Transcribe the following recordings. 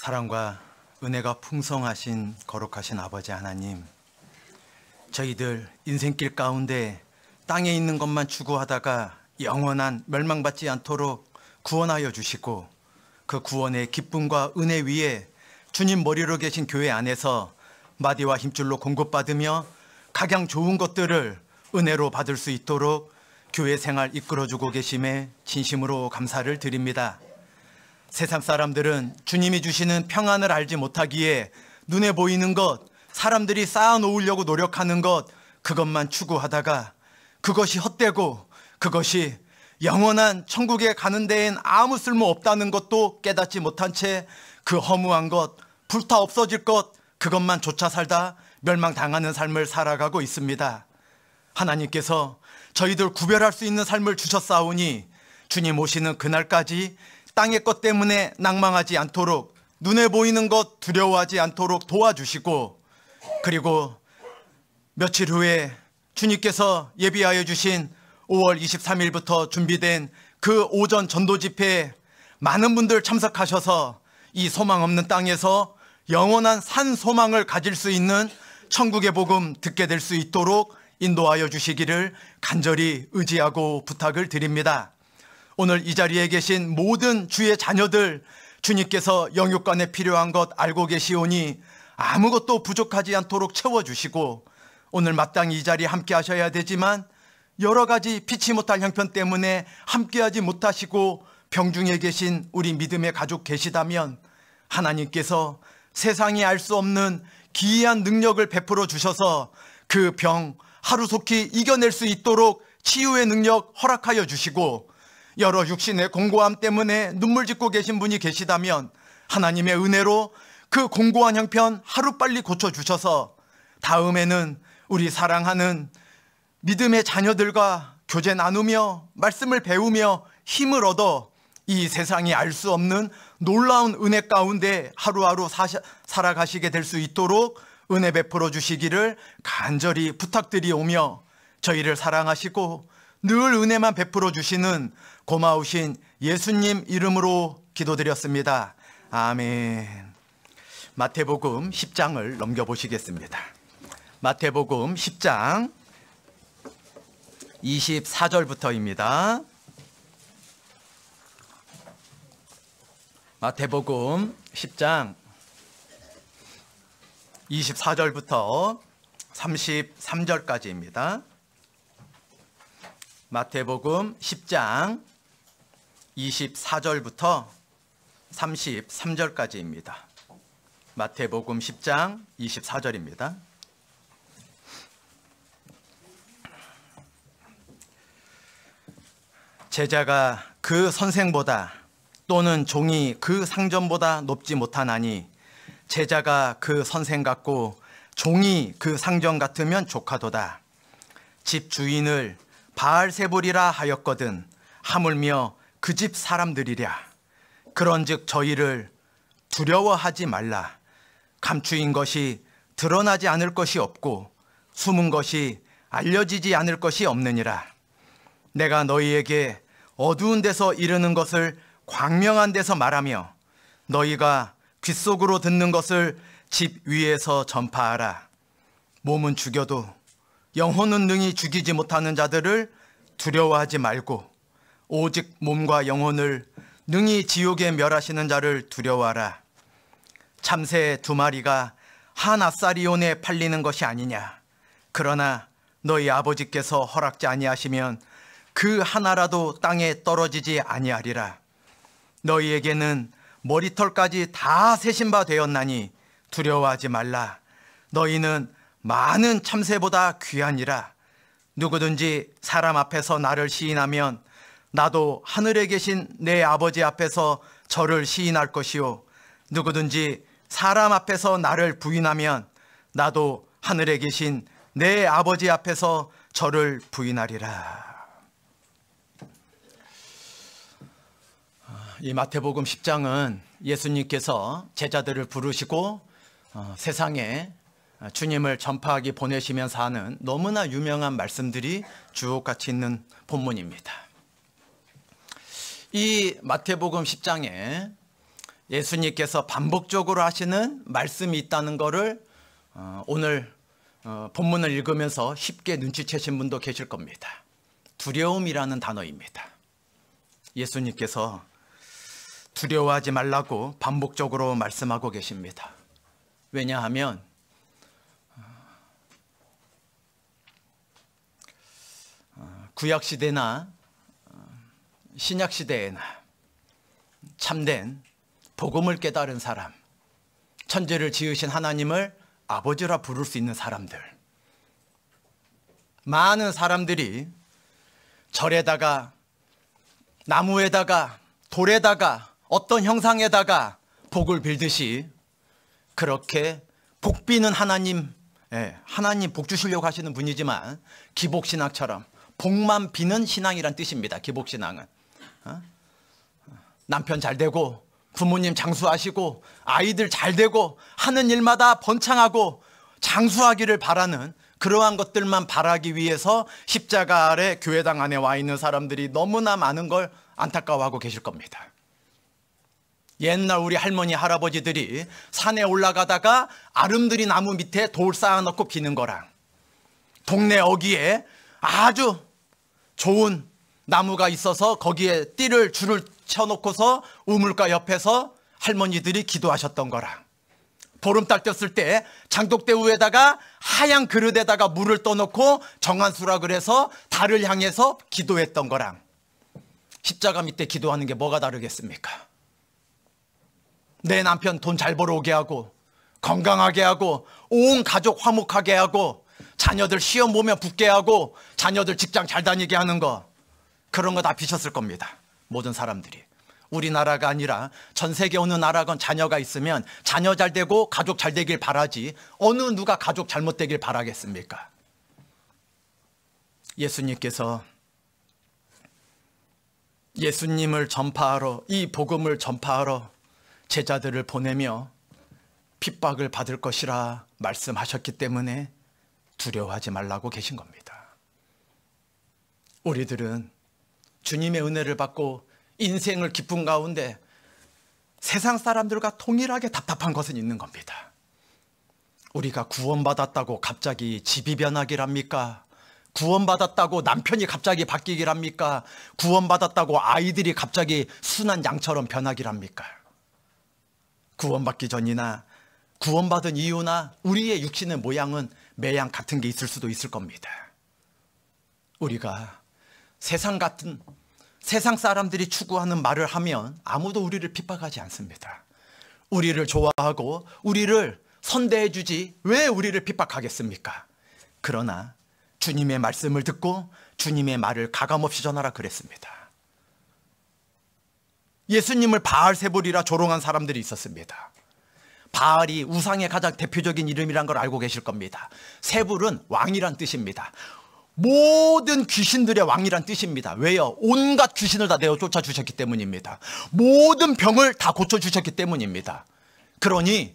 사랑과 은혜가 풍성하신 거룩하신 아버지 하나님, 저희들 인생길 가운데 땅에 있는 것만 추구하다가 영원한 멸망받지 않도록 구원하여 주시고 그 구원의 기쁨과 은혜 위에 주님 머리로 계신 교회 안에서 마디와 힘줄로 공급받으며 가장 좋은 것들을 은혜로 받을 수 있도록 교회 생활 이끌어주고 계심에 진심으로 감사를 드립니다. 세상 사람들은 주님이 주시는 평안을 알지 못하기에 눈에 보이는 것, 사람들이 쌓아놓으려고 노력하는 것, 그것만 추구하다가 그것이 헛되고 그것이 영원한 천국에 가는 데엔 아무 쓸모 없다는 것도 깨닫지 못한 채 그 허무한 것, 불타 없어질 것, 그것만 조차 살다 멸망당하는 삶을 살아가고 있습니다. 하나님께서 저희들 구별할 수 있는 삶을 주셨사오니 주님 오시는 그날까지 땅의 것 때문에 낭망하지 않도록 눈에 보이는 것 두려워하지 않도록 도와주시고 그리고 며칠 후에 주님께서 예비하여 주신 5월 23일부터 준비된 그 오전 전도 집회에 많은 분들 참석하셔서 이 소망 없는 땅에서 영원한 산 소망을 가질 수 있는 천국의 복음 듣게 될 수 있도록 인도하여 주시기를 간절히 의지하고 부탁을 드립니다. 오늘 이 자리에 계신 모든 주의 자녀들 주님께서 영육관에 필요한 것 알고 계시오니 아무것도 부족하지 않도록 채워주시고 오늘 마땅히 이 자리에 함께 하셔야 되지만 여러 가지 피치 못할 형편 때문에 함께하지 못하시고 병중에 계신 우리 믿음의 가족 계시다면 하나님께서 세상이 알 수 없는 기이한 능력을 베풀어 주셔서 그 병 하루속히 이겨낼 수 있도록 치유의 능력 허락하여 주시고 여러 육신의 공고함 때문에 눈물 짓고 계신 분이 계시다면 하나님의 은혜로 그 공고한 형편 하루빨리 고쳐주셔서 다음에는 우리 사랑하는 믿음의 자녀들과 교제 나누며 말씀을 배우며 힘을 얻어 이 세상이 알 수 없는 놀라운 은혜 가운데 하루하루 사시, 살아가시게 될 수 있도록 은혜 베풀어 주시기를 간절히 부탁드리오며 저희를 사랑하시고 늘 은혜만 베풀어 주시는 고마우신 예수님 이름으로 기도드렸습니다. 아멘. 마태복음 10장을 넘겨보시겠습니다. 마태복음 10장 24절부터입니다. 마태복음 10장 24절부터 33절까지입니다. 마태복음 10장 24절부터 33절까지입니다. 마태복음 10장 24절입니다. 제자가 그 선생보다 또는 종이 그 상점보다 높지 못하나니 제자가 그 선생 같고 종이 그 상점 같으면 조카도다. 집 주인을 바알세불이라 하였거든 하물며 그집 사람들이랴 그런즉 저희를 두려워하지 말라 감추인 것이 드러나지 않을 것이 없고 숨은 것이 알려지지 않을 것이 없느니라 내가 너희에게 어두운 데서 이르는 것을 광명한 데서 말하며 너희가 귓속으로 듣는 것을 집 위에서 전파하라 몸은 죽여도 영혼은 능히 죽이지 못하는 자들을 두려워하지 말고 오직 몸과 영혼을 능히 지옥에 멸하시는 자를 두려워하라. 참새 두 마리가 한 아사리온에 팔리는 것이 아니냐. 그러나 너희 아버지께서 허락지 아니하시면 그 하나라도 땅에 떨어지지 아니하리라. 너희에게는 머리털까지 다 세신 바 되었나니 두려워하지 말라. 너희는 많은 참새보다 귀하니라. 누구든지 사람 앞에서 나를 시인하면 나도 하늘에 계신 내 아버지 앞에서 저를 시인할 것이요. 누구든지 사람 앞에서 나를 부인하면 나도 하늘에 계신 내 아버지 앞에서 저를 부인하리라. 아, 이 마태복음 10장은 예수님께서 제자들을 부르시고 어, 세상에 주님을 전파하기 보내시면서 하는 너무나 유명한 말씀들이 주옥같이 있는 본문입니다. 이 마태복음 10장에 예수님께서 반복적으로 하시는 말씀이 있다는 것을 어, 오늘 어, 본문을 읽으면서 쉽게 눈치채신 분도 계실 겁니다. 두려움이라는 단어입니다. 예수님께서 두려워하지 말라고 반복적으로 말씀하고 계십니다. 왜냐하면 어, 구약시대나 신약 시대에는 참된 복음을 깨달은 사람, 천재를 지으신 하나님을 아버지라 부를 수 있는 사람들. 많은 사람들이 절에다가 나무에다가 돌에다가 어떤 형상에다가 복을 빌듯이 그렇게 복비는 하나님, 예, 하나님 복 주시려고 하시는 분이지만 기복신앙처럼 복만 비는 신앙이란 뜻입니다. 기복신앙은. 어? 남편 잘 되고 부모님 장수하시고 아이들 잘 되고 하는 일마다 번창하고 장수하기를 바라는 그러한 것들만 바라기 위해서 십자가 아래 교회당 안에 와 있는 사람들이 너무나 많은 걸 안타까워하고 계실 겁니다. 옛날 우리 할머니 할아버지들이 산에 올라가다가 아름드리 나무 밑에 돌 쌓아놓고 기는 거랑 동네 어귀에 아주 좋은 나무가 있어서 거기에 띠를 줄을 쳐놓고서 우물가 옆에서 할머니들이 기도하셨던 거라. 보름달 떴을 때 장독대우에다가 하얀 그릇에다가 물을 떠놓고 정한수라 그래서 달을 향해서 기도했던 거랑 십자가 밑에 기도하는 게 뭐가 다르겠습니까? 내 남편 돈 잘 벌어오게 하고 건강하게 하고 온 가족 화목하게 하고 자녀들 시험 보면 붙게 하고 자녀들 직장 잘 다니게 하는 거 그런 거 다 비쳤을 겁니다. 모든 사람들이. 우리나라가 아니라 전 세계 어느 나라건 자녀가 있으면 자녀 잘 되고 가족 잘 되길 바라지 어느 누가 가족 잘못되길 바라겠습니까? 예수님께서 예수님을 전파하러 이 복음을 전파하러 제자들을 보내며 핍박을 받을 것이라 말씀하셨기 때문에 두려워하지 말라고 계신 겁니다. 우리들은 주님의 은혜를 받고 인생을 기쁜 가운데 세상 사람들과 통일하게 답답한 것은 있는 겁니다. 우리가 구원받았다고 갑자기 집이 변하기랍니까? 구원받았다고 남편이 갑자기 바뀌기랍니까? 구원받았다고 아이들이 갑자기 순한 양처럼 변하기랍니까? 구원받기 전이나 구원받은 이유나 우리의 육신의 모양은 매양 같은 게 있을 수도 있을 겁니다. 우리가 세상 같은 세상 사람들이 추구하는 말을 하면 아무도 우리를 핍박하지 않습니다. 우리를 좋아하고 우리를 선대해 주지 왜 우리를 핍박하겠습니까? 그러나 주님의 말씀을 듣고 주님의 말을 가감없이 전하라 그랬습니다. 예수님을 바알세불이라 조롱한 사람들이 있었습니다. 바알이 우상의 가장 대표적인 이름이란 걸 알고 계실 겁니다. 세불은 왕이란 뜻입니다. 모든 귀신들의 왕이란 뜻입니다. 왜요? 온갖 귀신을 다 내어 쫓아주셨기 때문입니다. 모든 병을 다 고쳐주셨기 때문입니다. 그러니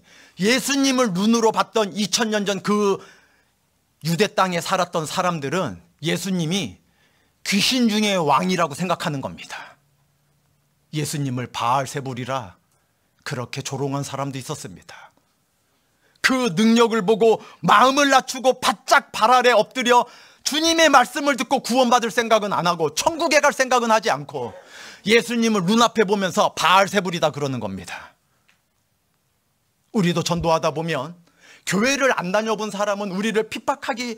예수님을 눈으로 봤던 2000년 전 그 유대 땅에 살았던 사람들은 예수님이 귀신 중에 왕이라고 생각하는 겁니다. 예수님을 바알세불이라 그렇게 조롱한 사람도 있었습니다. 그 능력을 보고 마음을 낮추고 바짝 발 아래 엎드려 주님의 말씀을 듣고 구원받을 생각은 안 하고 천국에 갈 생각은 하지 않고 예수님을 눈앞에 보면서 바알세불이다 그러는 겁니다. 우리도 전도하다 보면 교회를 안 다녀본 사람은 우리를 핍박하기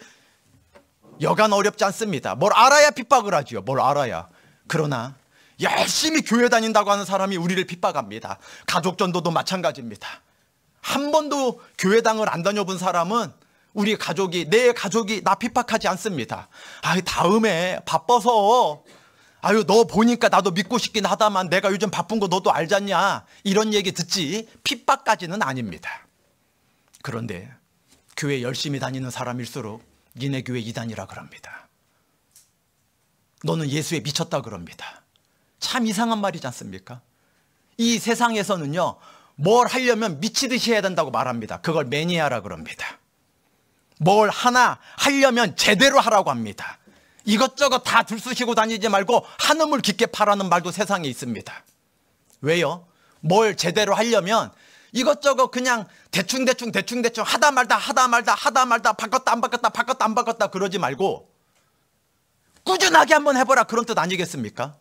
여간 어렵지 않습니다. 뭘 알아야 핍박을 하지요. 뭘 알아야. 그러나 열심히 교회 다닌다고 하는 사람이 우리를 핍박합니다. 가족 전도도 마찬가지입니다. 한 번도 교회당을 안 다녀본 사람은 우리 가족이 내 가족이 나 핍박하지 않습니다. 아, 다음에 바빠서 아유 너 보니까 나도 믿고 싶긴 하다만 내가 요즘 바쁜 거 너도 알잖냐 이런 얘기 듣지 핍박까지는 아닙니다. 그런데 교회 열심히 다니는 사람일수록 니네 교회 이단이라 그럽니다. 너는 예수에 미쳤다 그럽니다. 참 이상한 말이지 않습니까? 이 세상에서는요 뭘 하려면 미치듯이 해야 된다고 말합니다. 그걸 매니아라 그럽니다. 뭘 하나 하려면 제대로 하라고 합니다. 이것저것 다 들쑤시고 다니지 말고 한음을 깊게 파라는 말도 세상에 있습니다. 왜요? 뭘 제대로 하려면 이것저것 그냥 대충대충 대충대충 하다 말다 하다 말다 하다 말다 바꿨다 안 바꿨다 바꿨다 안 바꿨다 그러지 말고 꾸준하게 한번 해보라 그런 뜻 아니겠습니까?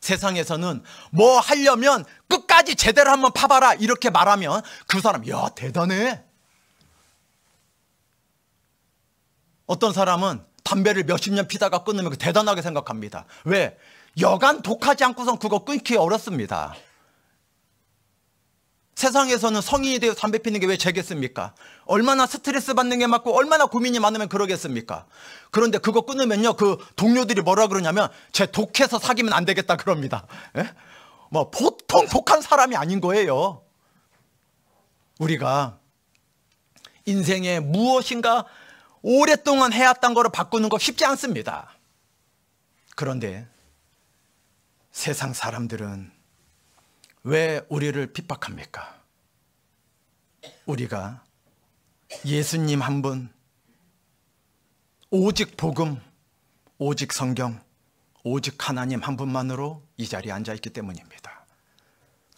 세상에서는 뭐 하려면 끝까지 제대로 한번 파봐라 이렇게 말하면 그 사람 야 대단해 어떤 사람은 담배를 몇십 년 피다가 끊으면 그 대단하게 생각합니다. 왜? 여간 독하지 않고선 그거 끊기 어렵습니다. 세상에서는 성인이 되어 담배 피는 게왜 죄겠습니까? 얼마나 스트레스 받는 게 맞고 얼마나 고민이 많으면 그러겠습니까? 그런데 그거 끊으면요 그 동료들이 뭐라 그러냐면 제 독해서 사귀면 안 되겠다 그럽니다. 에? 예? 뭐 보통 독한 사람이 아닌 거예요. 우리가 인생에 무엇인가 오랫동안 해왔던 거로 바꾸는 거 쉽지 않습니다. 그런데 세상 사람들은 왜 우리를 핍박합니까? 우리가 예수님 한 분, 오직 복음, 오직 성경, 오직 하나님 한 분만으로 이 자리에 앉아 있기 때문입니다.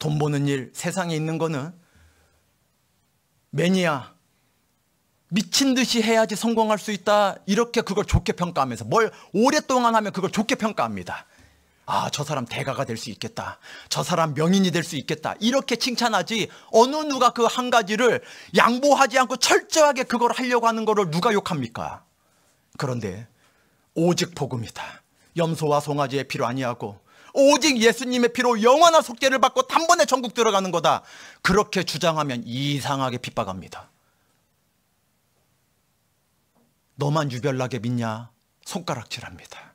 돈 버는 일, 세상에 있는 거는 매니아, 미친 듯이 해야지 성공할 수 있다. 이렇게 그걸 좋게 평가하면서 뭘 오랫동안 하면 그걸 좋게 평가합니다. 아, 저 사람 대가가 될 수 있겠다. 저 사람 명인이 될 수 있겠다. 이렇게 칭찬하지 어느 누가 그 한 가지를 양보하지 않고 철저하게 그걸 하려고 하는 거를 누가 욕합니까? 그런데 오직 복음이다. 염소와 송아지의 피로 아니하고 오직 예수님의 피로 영원한 속죄를 받고 단번에 천국 들어가는 거다. 그렇게 주장하면 이상하게 핍박합니다. 너만 유별나게 믿냐? 손가락질합니다.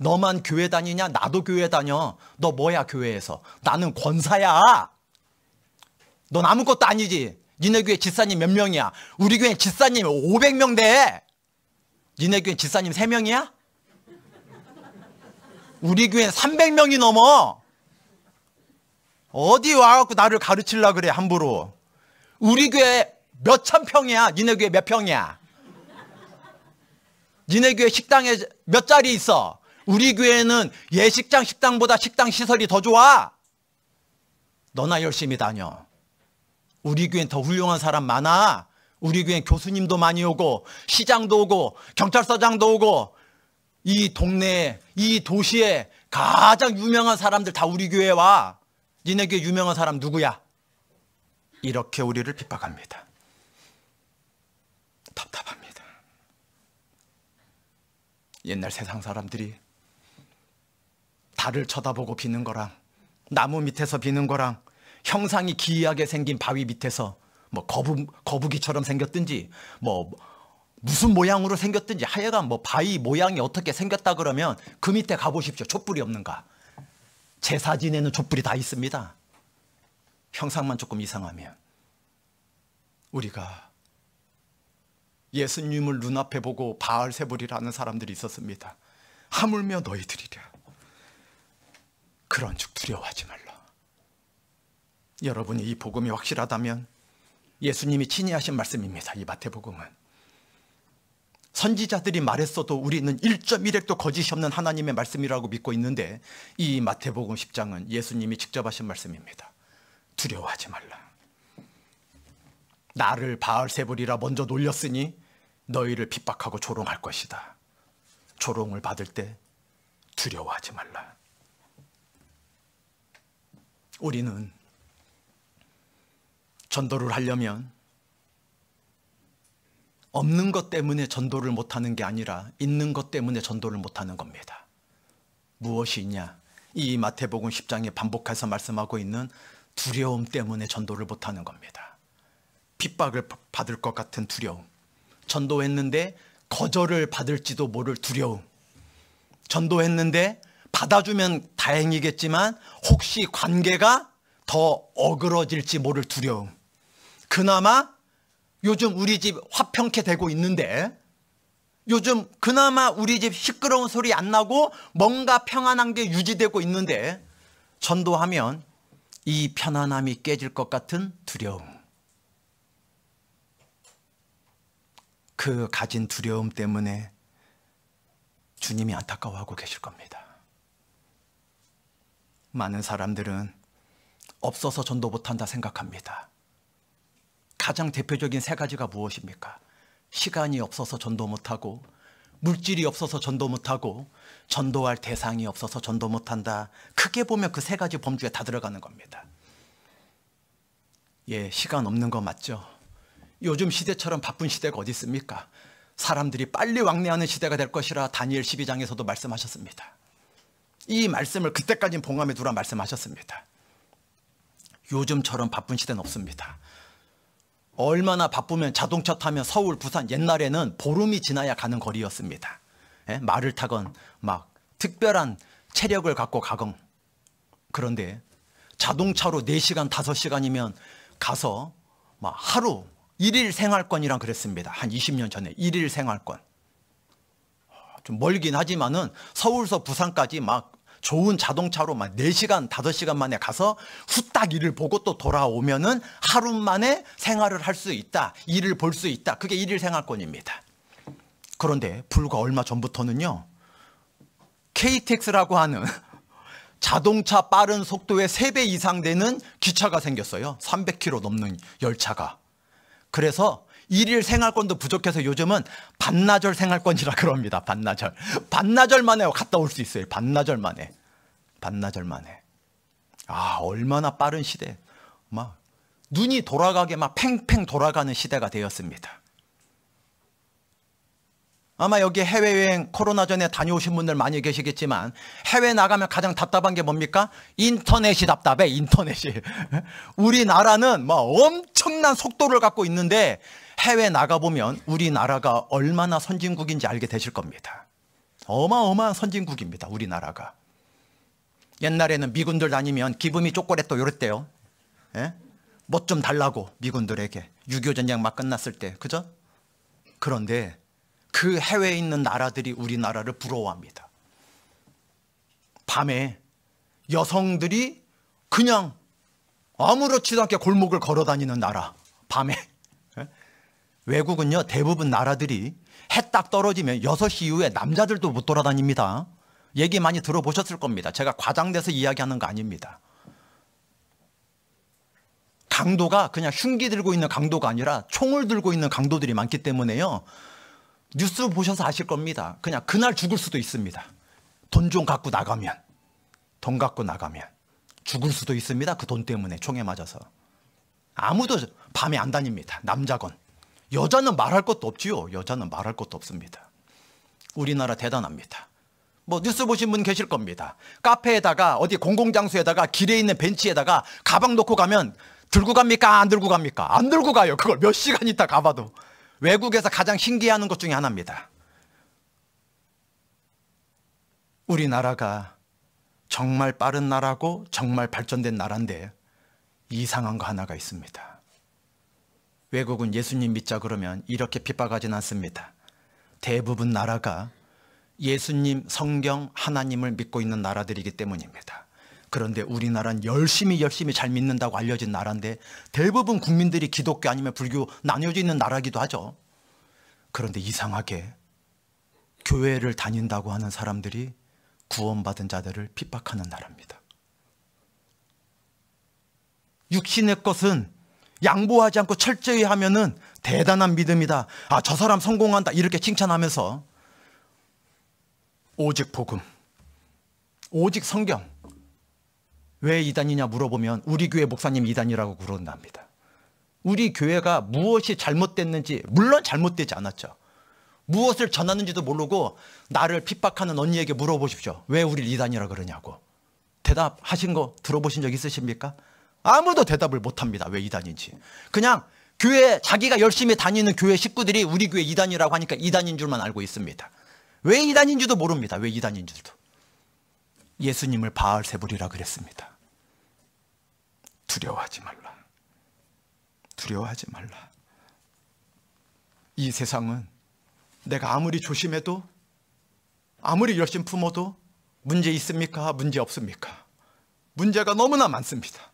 너만 교회 다니냐? 나도 교회 다녀. 너 뭐야 교회에서? 나는 권사야. 넌 아무것도 아니지. 니네 교회 집사님 몇 명이야? 우리 교회 집사님 500명 돼. 니네 교회 집사님 3명이야? 우리 교회 300명이 넘어. 어디 와갖고 나를 가르치려 그래 함부로. 우리 교회 몇 천 평이야? 니네 교회 몇 평이야? 니네 교회 식당에 몇 자리 있어? 우리 교회는 예식장 식당보다 식당 시설이 더 좋아. 너나 열심히 다녀. 우리 교회는 더 훌륭한 사람 많아. 우리 교회 교수님도 많이 오고 시장도 오고 경찰서장도 오고 이 동네에 이 도시에 가장 유명한 사람들 다 우리 교회 와. 니네 교회 유명한 사람 누구야? 이렇게 우리를 핍박합니다. 답답합니다. 옛날 세상 사람들이 달을 쳐다보고 비는 거랑 나무 밑에서 비는 거랑 형상이 기이하게 생긴 바위 밑에서 뭐 거북, 거북이처럼 생겼든지 뭐 무슨 모양으로 생겼든지 하여간 뭐 바위 모양이 어떻게 생겼다 그러면 그 밑에 가보십시오. 촛불이 없는가. 제사 진에는 촛불이 다 있습니다. 형상만 조금 이상하면 우리가 예수님을 눈앞에 보고 바알세불이라는 사람들이 있었습니다. 하물며 너희들이랴. 그런즉 두려워하지 말라. 여러분이 이 복음이 확실하다면 예수님이 친히 하신 말씀입니다. 이 마태복음은. 선지자들이 말했어도 우리는 1.1핵도 거짓이 없는 하나님의 말씀이라고 믿고 있는데 이 마태복음 10장은 예수님이 직접 하신 말씀입니다. 두려워하지 말라. 나를 바알세불이라 먼저 놀렸으니 너희를 핍박하고 조롱할 것이다. 조롱을 받을 때 두려워하지 말라. 우리는 전도를 하려면 없는 것 때문에 전도를 못하는 게 아니라 있는 것 때문에 전도를 못하는 겁니다. 무엇이 있냐? 이 마태복음 10장에 반복해서 말씀하고 있는 두려움 때문에 전도를 못하는 겁니다. 핍박을 받을 것 같은 두려움. 전도했는데 거절을 받을지도 모를 두려움. 전도했는데 받아주면 다행이겠지만 혹시 관계가 더 어그러질지 모를 두려움. 그나마 요즘 우리 집 화평케 되고 있는데 요즘 그나마 우리 집 시끄러운 소리 안 나고 뭔가 평안한 게 유지되고 있는데 전도하면 이 편안함이 깨질 것 같은 두려움. 그 가진 두려움 때문에 주님이 안타까워하고 계실 겁니다. 많은 사람들은 없어서 전도 못한다 생각합니다. 가장 대표적인 세 가지가 무엇입니까? 시간이 없어서 전도 못하고 물질이 없어서 전도 못하고 전도할 대상이 없어서 전도 못한다. 크게 보면 그 세 가지 범주에 다 들어가는 겁니다. 예, 시간 없는 거 맞죠? 요즘 시대처럼 바쁜 시대가 어디 있습니까? 사람들이 빨리 왕래하는 시대가 될 것이라 다니엘 12장에서도 말씀하셨습니다. 이 말씀을 그때까지 봉함에 두라 말씀하셨습니다. 요즘처럼 바쁜 시대는 없습니다. 얼마나 바쁘면 자동차 타면 서울, 부산 옛날에는 보름이 지나야 가는 거리였습니다. 예? 말을 타건 막 특별한 체력을 갖고 가건 그런데 자동차로 4시간, 5시간이면 가서 막 하루 일일 생활권이란 그랬습니다. 한 20년 전에 일일 생활권. 좀 멀긴 하지만은 서울서 부산까지 막 좋은 자동차로 막 4시간, 5시간 만에 가서 후딱 일을 보고 또 돌아오면은 하루 만에 생활을 할 수 있다. 일을 볼 수 있다. 그게 일일 생활권입니다. 그런데 불과 얼마 전부터는요. KTX라고 하는 자동차 빠른 속도의 3배 이상 되는 기차가 생겼어요. 300km 넘는 열차가. 그래서 일일 생활권도 부족해서 요즘은 반나절 생활권이라 그럽니다. 반나절. 반나절만 해요. 갔다 올 수 있어요. 반나절만 해. 반나절만 해. 아, 얼마나 빠른 시대. 막 눈이 돌아가게 막 팽팽 돌아가는 시대가 되었습니다. 아마 여기 해외여행 코로나 전에 다녀오신 분들 많이 계시겠지만 해외 나가면 가장 답답한 게 뭡니까? 인터넷이 답답해 인터넷이 우리나라는 막 뭐 엄청난 속도를 갖고 있는데 해외 나가보면 우리나라가 얼마나 선진국인지 알게 되실 겁니다 어마어마한 선진국입니다 우리나라가 옛날에는 미군들 다니면 기분이 쪼꼬렛또 요랬대요 뭣좀 예? 달라고 미군들에게 6.25 전쟁 막 끝났을 때 그죠? 그런데 그 해외에 있는 나라들이 우리나라를 부러워합니다. 밤에 여성들이 그냥 아무렇지도 않게 골목을 걸어 다니는 나라, 밤에. 예? 외국은요, 대부분 나라들이 해 딱 떨어지면 6시 이후에 남자들도 못 돌아다닙니다. 얘기 많이 들어보셨을 겁니다. 제가 과장돼서 이야기하는 거 아닙니다. 강도가 그냥 흉기 들고 있는 강도가 아니라 총을 들고 있는 강도들이 많기 때문에요. 뉴스 보셔서 아실 겁니다. 그냥 그날 죽을 수도 있습니다. 돈 좀 갖고 나가면. 돈 갖고 나가면. 죽을 수도 있습니다. 그 돈 때문에 총에 맞아서. 아무도 밤에 안 다닙니다. 남자건. 여자는 말할 것도 없지요. 여자는 말할 것도 없습니다. 우리나라 대단합니다. 뭐 뉴스 보신 분 계실 겁니다. 카페에다가 어디 공공장소에다가 길에 있는 벤치에다가 가방 놓고 가면 들고 갑니까? 안 들고 갑니까? 안 들고 가요. 그걸 몇 시간 있다 가봐도. 외국에서 가장 신기해하는 것 중에 하나입니다. 우리나라가 정말 빠른 나라고 정말 발전된 나라인데 이상한 거 하나가 있습니다. 외국은 예수님 믿자 그러면 이렇게 핍박하진 않습니다. 대부분 나라가 예수님, 성경, 하나님을 믿고 있는 나라들이기 때문입니다. 그런데 우리나라는 열심히 열심히 잘 믿는다고 알려진 나라인데 대부분 국민들이 기독교 아니면 불교 나뉘어져 있는 나라기도 하죠. 그런데 이상하게 교회를 다닌다고 하는 사람들이 구원받은 자들을 핍박하는 나라입니다. 육신의 것은 양보하지 않고 철저히 하면은 대단한 믿음이다. 아, 저 사람 성공한다. 이렇게 칭찬하면서 오직 복음, 오직 성경, 왜 이단이냐 물어보면 우리 교회 목사님 이단이라고 그런답니다. 우리 교회가 무엇이 잘못됐는지 물론 잘못되지 않았죠. 무엇을 전하는지도 모르고 나를 핍박하는 언니에게 물어보십시오. 왜 우리 이단이라 고 그러냐고. 대답하신 거 들어보신 적 있으십니까? 아무도 대답을 못합니다. 왜 이단인지. 그냥 교회 자기가 열심히 다니는 교회 식구들이 우리 교회 이단이라고 하니까 이단인 줄만 알고 있습니다. 왜 이단인지도 모릅니다. 왜 이단인 줄도. 예수님을 바알세불이라 그랬습니다. 두려워하지 말라. 두려워하지 말라. 이 세상은 내가 아무리 조심해도 아무리 열심 품어도 문제 있습니까? 문제 없습니까? 문제가 너무나 많습니다.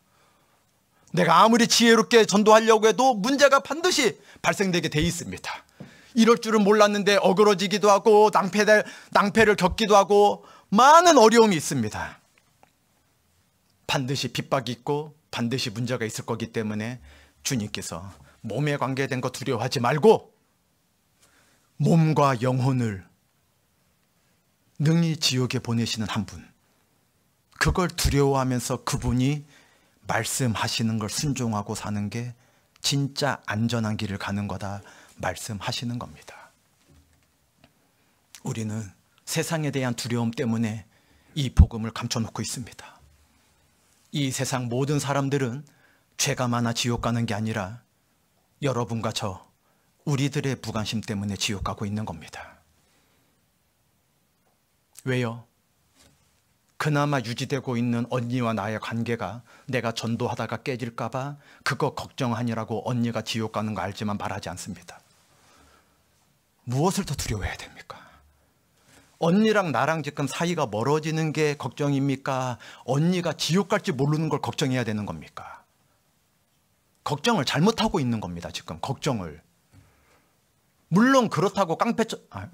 내가 아무리 지혜롭게 전도하려고 해도 문제가 반드시 발생되게 돼 있습니다. 이럴 줄은 몰랐는데 어그러지기도 하고 낭패를 겪기도 하고 많은 어려움이 있습니다. 반드시 핍박이 있고 반드시 문제가 있을 거기 때문에 주님께서 몸에 관계된 거 두려워하지 말고 몸과 영혼을 능히 지옥에 보내시는 한 분. 그걸 두려워하면서 그분이 말씀하시는 걸 순종하고 사는 게 진짜 안전한 길을 가는 거다 말씀하시는 겁니다. 우리는 세상에 대한 두려움 때문에 이 복음을 감춰놓고 있습니다. 이 세상 모든 사람들은 죄가 많아 지옥 가는 게 아니라 여러분과 저 우리들의 무관심 때문에 지옥 가고 있는 겁니다. 왜요? 그나마 유지되고 있는 언니와 나의 관계가 내가 전도하다가 깨질까봐 그거 걱정하니라고 언니가 지옥 가는 거 알지만 바라지 않습니다. 무엇을 더 두려워해야 됩니까? 언니랑 나랑 지금 사이가 멀어지는 게 걱정입니까? 언니가 지옥 갈지 모르는 걸 걱정해야 되는 겁니까? 걱정을 잘못하고 있는 겁니다, 지금. 걱정을. 물론 그렇다고 깡패, 아,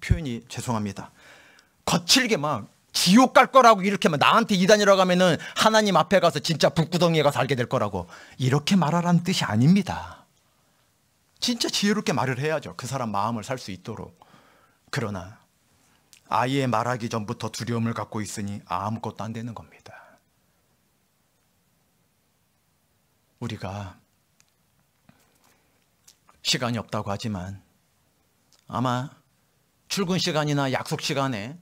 표현이 죄송합니다. 거칠게 막 지옥 갈 거라고 이렇게 막 나한테 이단이라고 하면은 하나님 앞에 가서 진짜 북구덩이에 가 살게 될 거라고 이렇게 말하라는 뜻이 아닙니다. 진짜 지혜롭게 말을 해야죠. 그 사람 마음을 살 수 있도록. 그러나 아예 말하기 전부터 두려움을 갖고 있으니 아무것도 안 되는 겁니다. 우리가 시간이 없다고 하지만 아마 출근 시간이나 약속 시간에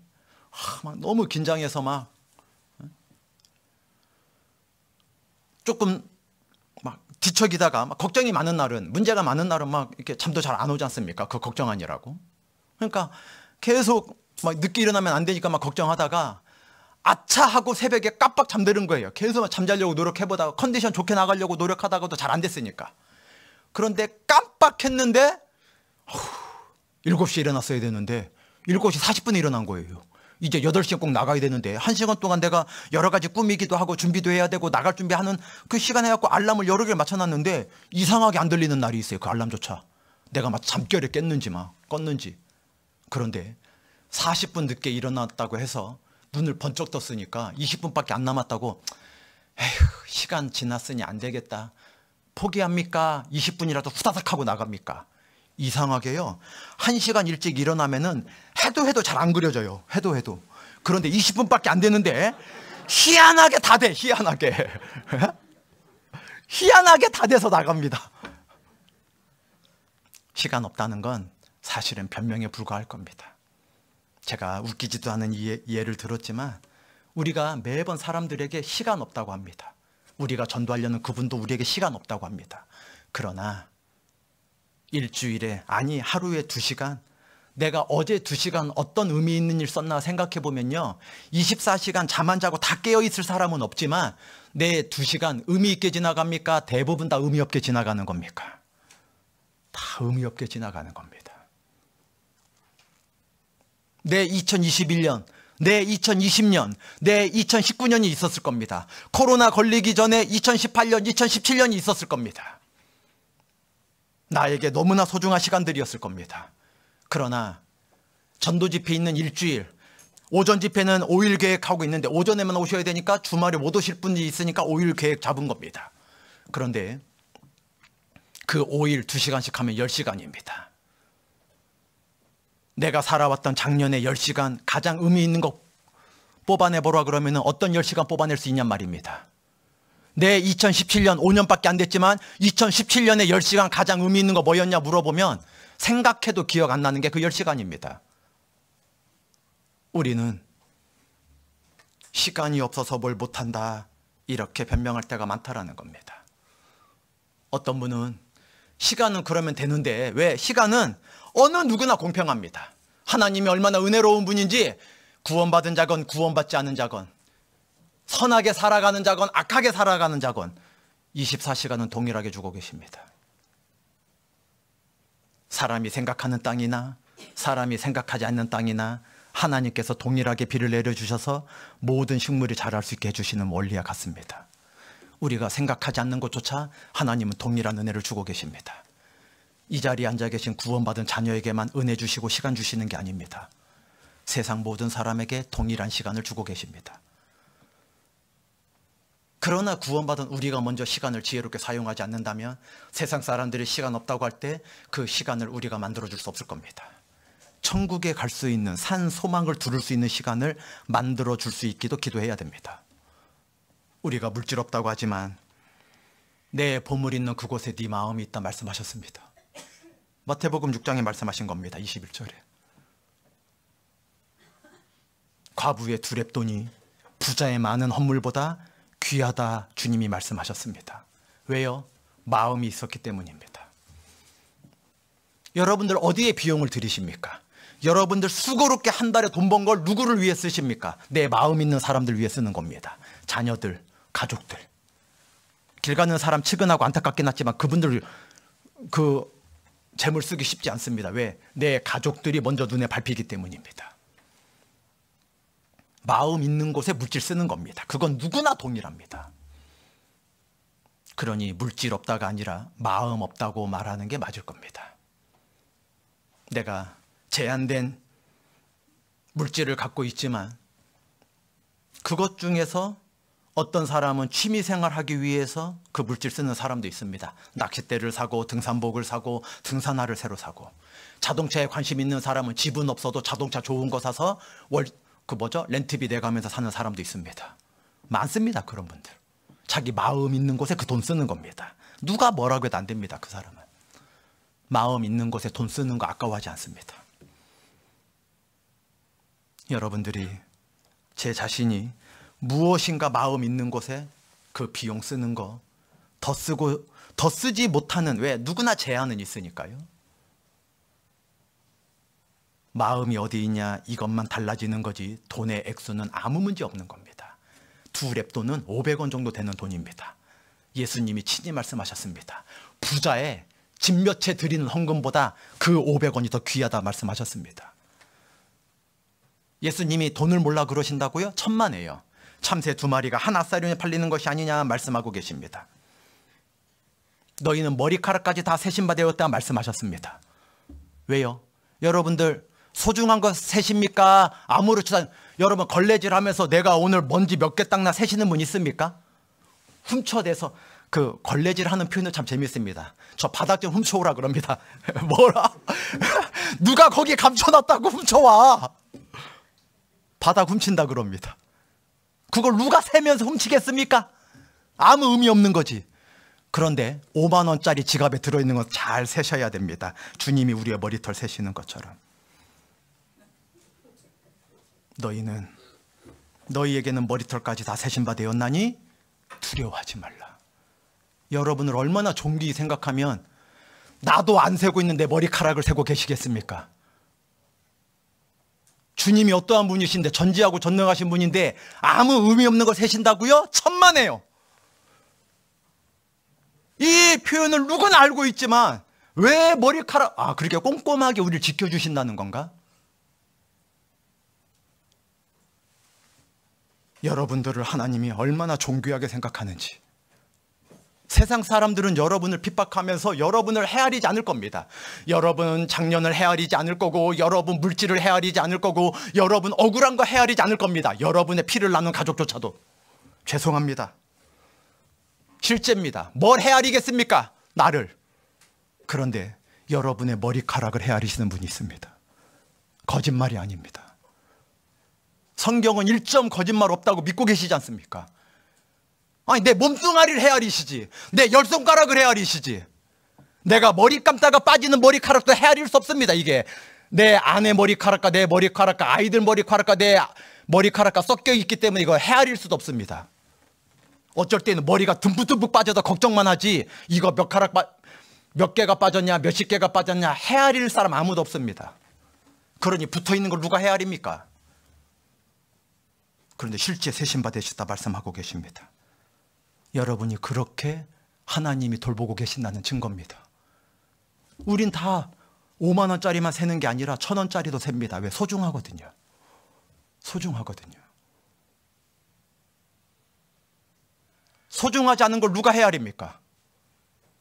막 너무 긴장해서 막 조금 막 뒤척이다가 막 걱정이 많은 날은 문제가 많은 날은 막 이렇게 잠도 잘 안 오지 않습니까? 그 걱정하느라고. 그러니까 계속 막 늦게 일어나면 안 되니까 막 걱정하다가 아차 하고 새벽에 깜빡 잠드는 거예요. 계속 잠자려고 노력해보다가 컨디션 좋게 나가려고 노력하다가도 잘 안 됐으니까. 그런데 깜빡했는데 7시에 일어났어야 되는데 7시 40분에 일어난 거예요. 이제 8시에 꼭 나가야 되는데 1시간 동안 내가 여러 가지 꾸미기도 하고 준비도 해야 되고 나갈 준비하는 그 시간 해갖고 알람을 여러 개를 맞춰놨는데 이상하게 안 들리는 날이 있어요. 그 알람조차. 내가 막 잠결에 깼는지 막 껐는지. 그런데 40분 늦게 일어났다고 해서 눈을 번쩍 떴으니까 20분밖에 안 남았다고 에휴 시간 지났으니 안 되겠다 포기합니까? 20분이라도 후다닥 하고 나갑니까? 이상하게요 1시간 일찍 일어나면은 해도 해도 잘 안 그려져요 해도 해도 그런데 20분밖에 안 되는데 희한하게 다돼 희한하게 희한하게 다 돼서 나갑니다 시간 없다는 건 사실은 변명에 불과할 겁니다 제가 웃기지도 않은 예, 를 들었지만 우리가 매번 사람들에게 시간 없다고 합니다. 우리가 전도하려는 그분도 우리에게 시간 없다고 합니다. 그러나 일주일에 아니 하루에 두 시간 내가 어제 두 시간 어떤 의미 있는 일 썼나 생각해 보면요. 24시간 잠 안 자고 다 깨어 있을 사람은 없지만 내 두 시간 의미 있게 지나갑니까? 대부분 다 의미 없게 지나가는 겁니까? 다 의미 없게 지나가는 겁니다. 내 2021년, 내 2020년, 내 2019년이 있었을 겁니다. 코로나 걸리기 전에 2018년, 2017년이 있었을 겁니다. 나에게 너무나 소중한 시간들이었을 겁니다. 그러나 전도 집회 있는 일주일, 오전 집회는 5일 계획하고 있는데 오전에만 오셔야 되니까 주말에 못 오실 분이 있으니까 5일 계획 잡은 겁니다. 그런데 그 5일 2시간씩 하면 10시간입니다. 내가 살아왔던 작년에 10시간 가장 의미 있는 것 뽑아내보라 그러면 어떤 10시간 뽑아낼 수 있냔 말입니다. 내 2017년 5년밖에 안 됐지만 2017년에 10시간 가장 의미 있는 거 뭐였냐 물어보면 생각해도 기억 안 나는 게 그 10시간입니다. 우리는 시간이 없어서 뭘 못한다 이렇게 변명할 때가 많다라는 겁니다. 어떤 분은 시간은 그러면 되는데 왜 시간은 어느 누구나 공평합니다. 하나님이 얼마나 은혜로운 분인지 구원받은 자건 구원받지 않은 자건 선하게 살아가는 자건 악하게 살아가는 자건 24시간은 동일하게 주고 계십니다. 사람이 생각하는 땅이나 사람이 생각하지 않는 땅이나 하나님께서 동일하게 비를 내려주셔서 모든 식물이 자랄 수 있게 해주시는 원리와 같습니다. 우리가 생각하지 않는 것조차 하나님은 동일한 은혜를 주고 계십니다. 이 자리에 앉아 계신 구원받은 자녀에게만 은혜 주시고 시간 주시는 게 아닙니다. 세상 모든 사람에게 동일한 시간을 주고 계십니다. 그러나 구원받은 우리가 먼저 시간을 지혜롭게 사용하지 않는다면 세상 사람들이 시간 없다고 할 때 그 시간을 우리가 만들어줄 수 없을 겁니다. 천국에 갈 수 있는 산 소망을 두를 수 있는 시간을 만들어줄 수 있기도 기도해야 됩니다. 우리가 물질 없다고 하지만 내 보물 있는 그곳에 네 마음이 있다 말씀하셨습니다. 마태복음 6장에 말씀하신 겁니다. 21절에. 과부의 두 랩돈이 부자의 많은 헌물보다 귀하다 주님이 말씀하셨습니다. 왜요? 마음이 있었기 때문입니다. 여러분들 어디에 비용을 들이십니까? 여러분들 수고롭게 한 달에 돈 번 걸 누구를 위해 쓰십니까? 내 마음 있는 사람들 위해 쓰는 겁니다. 자녀들, 가족들. 길 가는 사람 측은하고 안타깝긴 하지만 그분들 그 재물 쓰기 쉽지 않습니다. 왜? 내 가족들이 먼저 눈에 밟히기 때문입니다. 마음 있는 곳에 물질 쓰는 겁니다. 그건 누구나 동일합니다. 그러니 물질 없다가 아니라 마음 없다고 말하는 게 맞을 겁니다. 내가 제한된 물질을 갖고 있지만 그것 중에서 어떤 사람은 취미 생활하기 위해서 그 물질 쓰는 사람도 있습니다. 낚싯대를 사고 등산복을 사고 등산화를 새로 사고 자동차에 관심 있는 사람은 집은 없어도 자동차 좋은 거 사서 월 그 뭐죠 렌트비 내가면서 사는 사람도 있습니다. 많습니다 그런 분들. 자기 마음 있는 곳에 그 돈 쓰는 겁니다. 누가 뭐라고 해도 안 됩니다 그 사람은. 마음 있는 곳에 돈 쓰는 거 아까워하지 않습니다. 여러분들이 제 자신이 무엇인가 마음 있는 곳에 그 비용 쓰는 거 더 쓰고 더 쓰지 못하는 왜 누구나 제한은 있으니까요. 마음이 어디 있냐 이것만 달라지는 거지 돈의 액수는 아무 문제 없는 겁니다. 두 랩돈은 500원 정도 되는 돈입니다. 예수님이 친히 말씀하셨습니다. 부자의 집 몇 채 드리는 헌금보다 그 500원이 더 귀하다 말씀하셨습니다. 예수님이 돈을 몰라 그러신다고요? 천만에요. 참새 두 마리가 한 아사리온에 팔리는 것이 아니냐 말씀하고 계십니다. 너희는 머리카락까지 다 세신바 되었다 말씀하셨습니다. 왜요? 여러분들 소중한 것 세십니까? 아무렇지도 않... 여러분 걸레질하면서 내가 오늘 먼지 몇개 닦나 세시는 분 있습니까? 훔쳐대서 그 걸레질하는 표현도 참 재밌습니다. 저 바닥 좀 훔쳐오라 그럽니다. 뭐라? 누가 거기 감춰놨다고 훔쳐와? 바닥 훔친다 그럽니다. 그걸 누가 세면서 훔치겠습니까? 아무 의미 없는 거지. 그런데 5만 원짜리 지갑에 들어있는 건잘 세셔야 됩니다. 주님이 우리의 머리털 세시는 것처럼. 너희는 너희에게는 머리털까지 다 세신 바 되었나니 두려워하지 말라. 여러분을 얼마나 존귀히 생각하면 나도 안 세고 있는 내 머리카락을 세고 계시겠습니까? 주님이 어떠한 분이신데 전지하고 전능하신 분인데 아무 의미 없는 걸 세신다고요? 천만에요. 이 표현을 누구나 알고 있지만 왜 머리카락 아 그렇게 꼼꼼하게 우리를 지켜주신다는 건가? 여러분들을 하나님이 얼마나 존귀하게 생각하는지 세상 사람들은 여러분을 핍박하면서 여러분을 헤아리지 않을 겁니다. 여러분 은 작년을 헤아리지 않을 거고, 여러분 물질을 헤아리지 않을 거고, 여러분 억울한 거 헤아리지 않을 겁니다. 여러분의 피를 나눈 가족조차도. 죄송합니다. 실제입니다. 뭘 헤아리겠습니까? 나를. 그런데 여러분의 머리카락을 헤아리시는 분이 있습니다. 거짓말이 아닙니다. 성경은 일점 거짓말 없다고 믿고 계시지 않습니까? 아니 내 몸뚱아리를 헤아리시지 내 열손가락을 헤아리시지 내가 머리 감다가 빠지는 머리카락도 헤아릴 수 없습니다 이게 내 아내 머리카락과 내 머리카락과 아이들 머리카락과 내 머리카락과 섞여 있기 때문에 이거 헤아릴 수도 없습니다 어쩔 때는 머리가 듬뿍듬뿍 빠져서 걱정만 하지 이거 몇 카락 빠, 몇 개가 빠졌냐 몇 십 개가 빠졌냐 헤아릴 사람 아무도 없습니다 그러니 붙어있는 걸 누가 헤아립니까? 그런데 실제 세신 받으셨다 말씀하고 계십니다 여러분이 그렇게 하나님이 돌보고 계신다는 증거입니다. 우린 다 5만 원짜리만 세는 게 아니라 천 원짜리도 셉니다. 왜? 소중하거든요. 소중하거든요. 소중하지 않은 걸 누가 헤아립니까?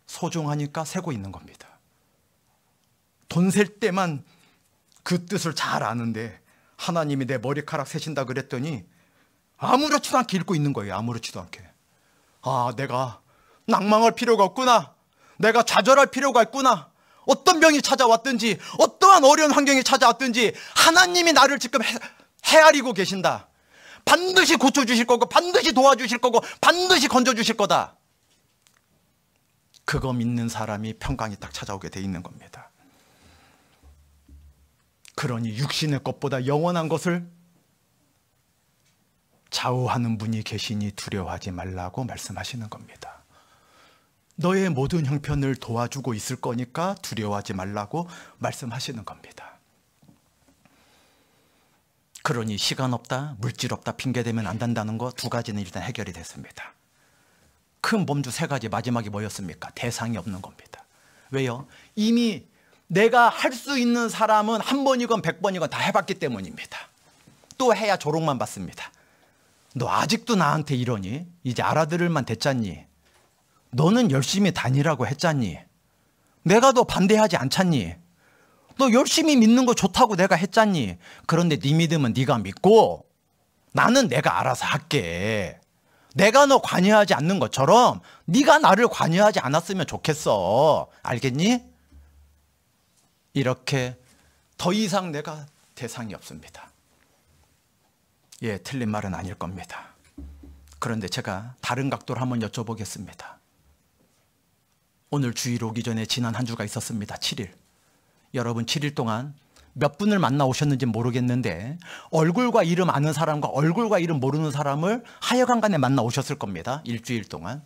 소중하니까 세고 있는 겁니다. 돈 셀 때만 그 뜻을 잘 아는데 하나님이 내 머리카락 세신다 그랬더니 아무렇지도 않게 읽고 있는 거예요. 아무렇지도 않게. 아, 내가 낭망할 필요가 없구나. 내가 좌절할 필요가 있구나. 어떤 병이 찾아왔든지, 어떠한 어려운 환경이 찾아왔든지, 하나님이 나를 지금 해, 헤아리고 계신다. 반드시 고쳐주실 거고, 반드시 도와주실 거고, 반드시 건져주실 거다. 그거 믿는 사람이 평강이 딱 찾아오게 돼 있는 겁니다. 그러니 육신의 것보다 영원한 것을 좌우하는 분이 계시니 두려워하지 말라고 말씀하시는 겁니다. 너의 모든 형편을 도와주고 있을 거니까 두려워하지 말라고 말씀하시는 겁니다. 그러니 시간 없다, 물질 없다 핑계대면 안 된다는 거 두 가지는 일단 해결이 됐습니다. 큰 범주 세 가지 마지막이 뭐였습니까? 대상이 없는 겁니다. 왜요? 이미 내가 할 수 있는 사람은 한 번이건 백 번이건 다 해봤기 때문입니다. 또 해야 조롱만 받습니다. 너 아직도 나한테 이러니? 이제 알아들을만 됐잖니? 너는 열심히 다니라고 했잖니? 내가 너 반대하지 않잖니? 너 열심히 믿는 거 좋다고 내가 했잖니? 그런데 네 믿음은 네가 믿고 나는 내가 알아서 할게. 내가 너 관여하지 않는 것처럼 네가 나를 관여하지 않았으면 좋겠어. 알겠니? 이렇게 더 이상 내가 대상이 없습니다. 예, 틀린 말은 아닐 겁니다. 그런데 제가 다른 각도로 한번 여쭤보겠습니다. 오늘 주일 오기 전에 지난 한 주가 있었습니다. 7일. 여러분 7일 동안 몇 분을 만나 오셨는지 모르겠는데 얼굴과 이름 아는 사람과 얼굴과 이름 모르는 사람을 하여간 간에 만나 오셨을 겁니다. 일주일 동안.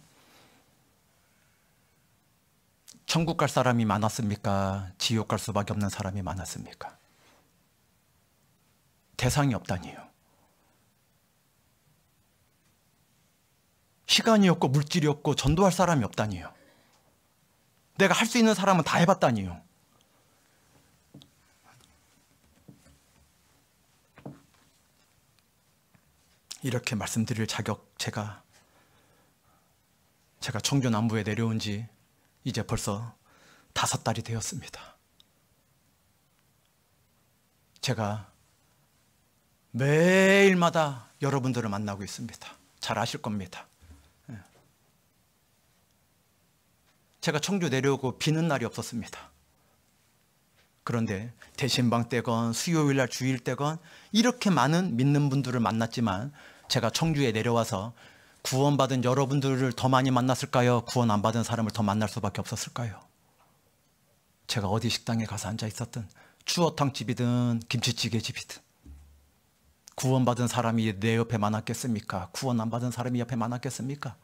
천국 갈 사람이 많았습니까? 지옥 갈 수밖에 없는 사람이 많았습니까? 대상이 없다니요. 시간이 없고 물질이 없고 전도할 사람이 없다니요. 내가 할 수 있는 사람은 다 해봤다니요. 이렇게 말씀드릴 자격 제가 제가 청교 남부에 내려온 지 이제 벌써 다섯 달이 되었습니다. 제가 매일마다 여러분들을 만나고 있습니다. 잘 아실 겁니다. 제가 청주 내려오고 비는 날이 없었습니다. 그런데 대신방 때건 수요일 날 주일 때건 이렇게 많은 믿는 분들을 만났지만 제가 청주에 내려와서 구원받은 여러분들을 더 많이 만났을까요? 구원 안 받은 사람을 더 만날 수밖에 없었을까요? 제가 어디 식당에 가서 앉아 있었든 추어탕 집이든 김치찌개 집이든 구원받은 사람이 내 옆에 많았겠습니까? 구원 안 받은 사람이 옆에 많았겠습니까?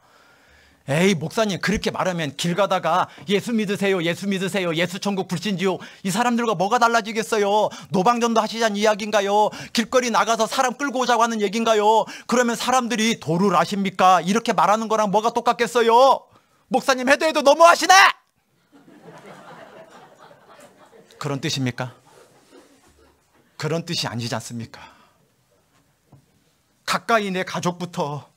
에이 목사님 그렇게 말하면 길 가다가 예수 믿으세요 예수 믿으세요 예수 천국 불신지옥 이 사람들과 뭐가 달라지겠어요 노방전도 하시자는 이야기인가요 길거리 나가서 사람 끌고 오자고 하는 얘기인가요 그러면 사람들이 도를 아십니까 이렇게 말하는 거랑 뭐가 똑같겠어요 목사님 해도 해도 너무하시네 그런 뜻입니까 그런 뜻이 아니지 않습니까 가까이 내 가족부터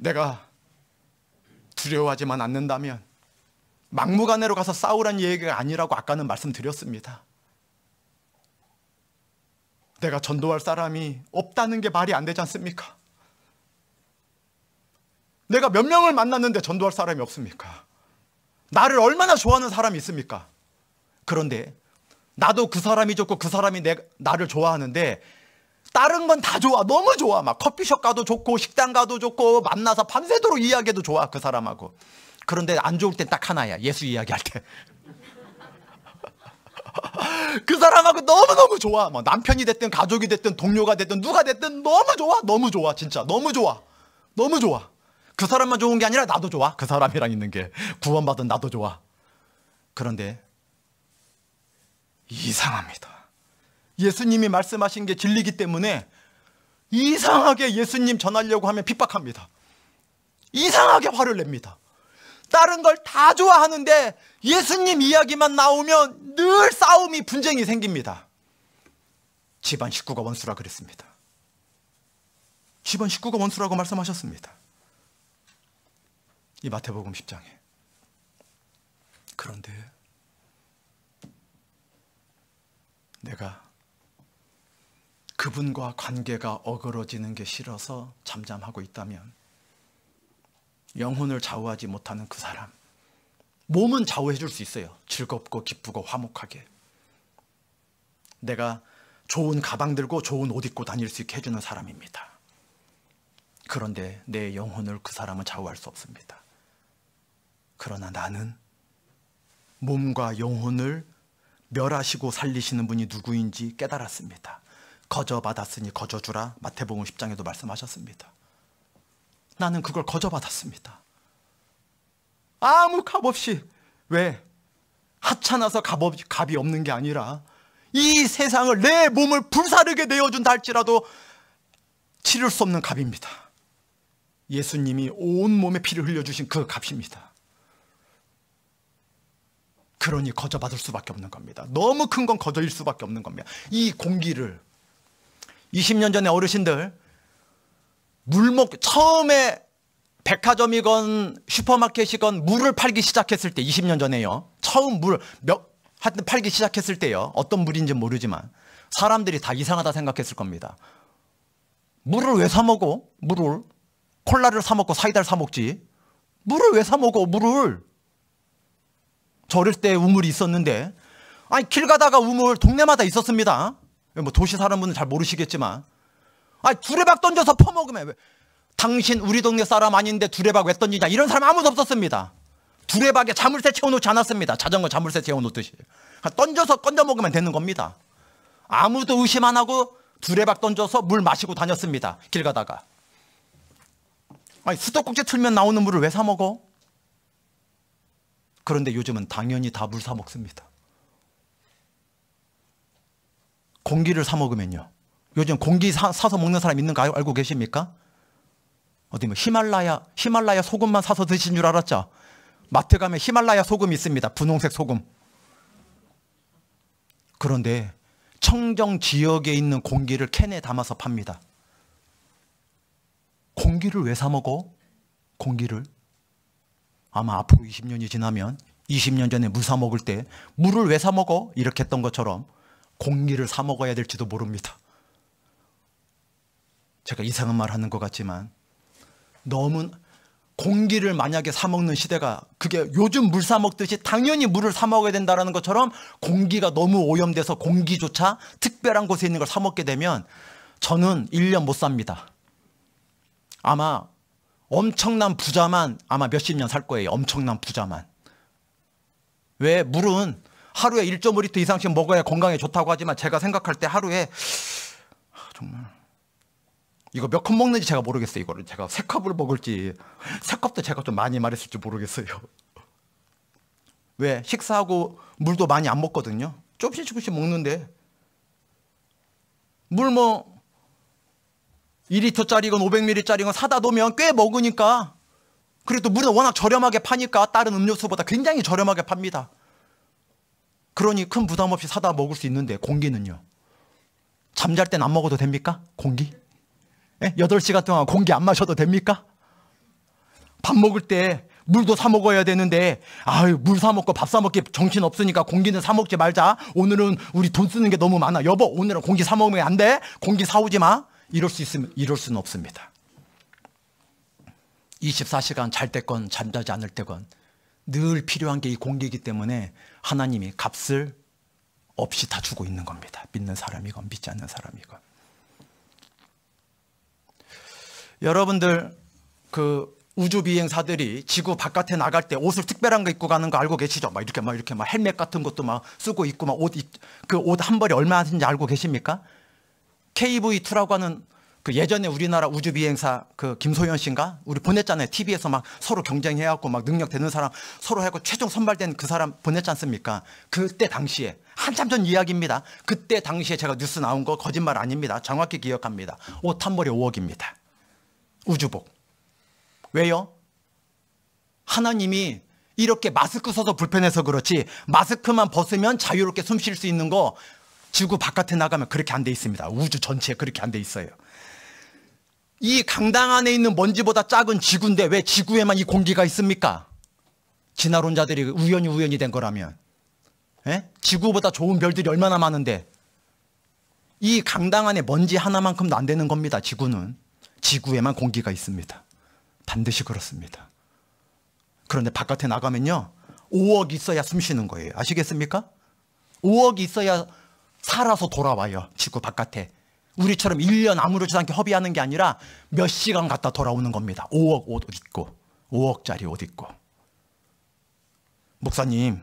내가 두려워하지만 않는다면 막무가내로 가서 싸우란 얘기가 아니라고 아까는 말씀드렸습니다. 내가 전도할 사람이 없다는 게 말이 안 되지 않습니까? 내가 몇 명을 만났는데 전도할 사람이 없습니까? 나를 얼마나 좋아하는 사람이 있습니까? 그런데 나도 그 사람이 좋고 그 사람이 내, 나를 좋아하는데 다른 건 다 좋아. 너무 좋아. 막 커피숍 가도 좋고 식당 가도 좋고 만나서 밤새도록 이야기해도 좋아. 그 사람하고. 그런데 안 좋을 땐 딱 하나야. 예수 이야기할 때. 그 사람하고 너무너무 좋아. 뭐 남편이 됐든 가족이 됐든 동료가 됐든 누가 됐든 너무 좋아. 너무 좋아. 진짜 너무 좋아. 너무 좋아. 그 사람만 좋은 게 아니라 나도 좋아. 그 사람이랑 있는 게 구원받은 나도 좋아. 그런데 이상합니다. 예수님이 말씀하신 게 진리기 때문에 이상하게 예수님 전하려고 하면 핍박합니다. 이상하게 화를 냅니다. 다른 걸 다 좋아하는데 예수님 이야기만 나오면 늘 싸움이 분쟁이 생깁니다. 집안 식구가 원수라 그랬습니다. 집안 식구가 원수라고 말씀하셨습니다. 이 마태복음 10장에. 그런데 내가 그분과 관계가 어그러지는 게 싫어서 잠잠하고 있다면 영혼을 좌우하지 못하는 그 사람 몸은 좌우해 줄수 있어요. 즐겁고 기쁘고 화목하게. 내가 좋은 가방 들고 좋은 옷 입고 다닐 수 있게 해주는 사람입니다. 그런데 내 영혼을 그 사람은 좌우할 수 없습니다. 그러나 나는 몸과 영혼을 멸하시고 살리시는 분이 누구인지 깨달았습니다. 거저 받았으니 거저 주라 마태복음 10장에도 말씀하셨습니다. 나는 그걸 거저 받았습니다. 아무 값 없이 왜 하찮아서 값 값이 없는 게 아니라 이 세상을 내 몸을 불사르게 내어준다 할지라도 치를 수 없는 값입니다. 예수님이 온 몸에 피를 흘려주신 그 값입니다. 그러니 거저 받을 수밖에 없는 겁니다. 너무 큰 건 거저일 수밖에 없는 겁니다. 이 공기를 20년 전에 어르신들 물먹 처음에 백화점이건 슈퍼마켓이건 물을 팔기 시작했을 때 20년 전에요. 처음 물 몇, 하여튼 팔기 시작했을 때요. 어떤 물인지 모르지만 사람들이 다 이상하다 생각했을 겁니다. 물을 왜 사 먹어? 물을 콜라를 사 먹고 사이다를 사 먹지. 물을 왜 사 먹어? 물을 저를 때 우물이 있었는데 아니 길 가다가 우물 동네마다 있었습니다. 예, 뭐 도시 사는 분은 잘 모르시겠지만 아 두레박 던져서 퍼먹으면 왜? 당신 우리 동네 사람 아닌데 두레박 왜 던지냐 이런 사람 아무도 없었습니다. 두레박에 자물쇠 채워놓지 않았습니다. 자전거 자물쇠 채워놓듯이 아, 던져서 건져 먹으면 되는 겁니다. 아무도 의심 안 하고 두레박 던져서 물 마시고 다녔습니다. 길 가다가 아니 수도꼭지 틀면 나오는 물을 왜 사 먹어? 그런데 요즘은 당연히 다 물 사 먹습니다. 공기를 사 먹으면요. 요즘 공기 사, 서 먹는 사람 있는 거 알고 계십니까? 어디 뭐 히말라야 히말라야 소금만 사서 드신 줄 알았죠? 마트 가면 히말라야 소금이 있습니다. 분홍색 소금. 그런데 청정 지역에 있는 공기를 캔에 담아서 팝니다. 공기를 왜 사 먹어? 공기를 아마 앞으로 20년이 지나면 20년 전에 무사 먹을 때 물을 왜 사 먹어? 이렇게 했던 것처럼 공리를 사 먹어야 될지도 모릅니다. 제가 이상한 말 하는 것 같지만 너무 공기를 만약에 사 먹는 시대가 그게 요즘 물 사 먹듯이 당연히 물을 사 먹어야 된다라는 것처럼 공기가 너무 오염돼서 공기조차 특별한 곳에 있는 걸 사 먹게 되면 저는 1년 못 삽니다. 아마 엄청난 부자만 아마 몇십 년 살 거예요. 엄청난 부자만. 왜 물은 하루에 1.5리터 이상씩 먹어야 건강에 좋다고 하지만 제가 생각할 때 하루에 정말 이거 몇 컵 먹는지 제가 모르겠어요. 이거를 제가 세 컵을 먹을지 세 컵도 제가 좀 많이 말했을지 모르겠어요. 왜 식사하고 물도 많이 안 먹거든요. 조금씩 조금씩 먹는데 물 뭐 2리터짜리건 500ml짜리건 사다 놓으면 꽤 먹으니까 그래도 물은 워낙 저렴하게 파니까 다른 음료수보다 굉장히 저렴하게 팝니다. 그러니 큰 부담 없이 사다 먹을 수 있는데 공기는요. 잠잘 땐 안 먹어도 됩니까? 공기? 예? 8시간 동안 공기 안 마셔도 됩니까? 밥 먹을 때 물도 사 먹어야 되는데 아유 물 사 먹고 밥 사 먹기 정신 없으니까 공기는 사 먹지 말자. 오늘은 우리 돈 쓰는 게 너무 많아. 여보 오늘은 공기 사 먹으면 안 돼. 공기 사 오지 마. 이럴 수 있으면 이럴 수는 없습니다. 24시간 잘 때건 잠자지 않을 때건 늘 필요한 게 이 공기이기 때문에 하나님이 값을 없이 다 주고 있는 겁니다. 믿는 사람이건 믿지 않는 사람이건. 여러분들 그 우주 비행사들이 지구 바깥에 나갈 때 옷을 특별한 거 입고 가는 거 알고 계시죠? 막 이렇게 막 이렇게 막 헬멧 같은 것도 막 쓰고 있고 막옷그 옷 한 벌이 얼마 하지 알고 계십니까? KV2라고 하는 그 예전에 우리나라 우주 비행사 그 김소연 씨인가 우리 보냈잖아요. TV에서 막 서로 경쟁해 갖고 막 능력 되는 사람 서로 해갖고 최종 선발된 그 사람 보냈지 않습니까? 그때 당시에 한참 전 이야기입니다. 그때 당시에 제가 뉴스 나온 거 거짓말 아닙니다. 정확히 기억합니다. 옷 한 벌에 5억입니다. 우주복. 왜요? 하나님이 이렇게 마스크 써서 불편해서 그렇지 마스크만 벗으면 자유롭게 숨 쉴 수 있는 거 지구 바깥에 나가면 그렇게 안 돼 있습니다. 우주 전체에 그렇게 안 돼 있어요. 이 강당 안에 있는 먼지보다 작은 지구인데 왜 지구에만 이 공기가 있습니까? 진화론자들이 우연히 우연히 된 거라면 에? 예? 지구보다 좋은 별들이 얼마나 많은데 이 강당 안에 먼지 하나만큼도 안 되는 겁니다. 지구는 지구에만 공기가 있습니다. 반드시 그렇습니다. 그런데 바깥에 나가면요. 5억 있어야 숨 쉬는 거예요. 아시겠습니까? 5억 있어야 살아서 돌아와요. 지구 바깥에. 우리처럼 1년 아무렇지도 않게 허비하는 게 아니라 몇 시간 갔다 돌아오는 겁니다. 5억 옷 입고 5억짜리 옷 입고 목사님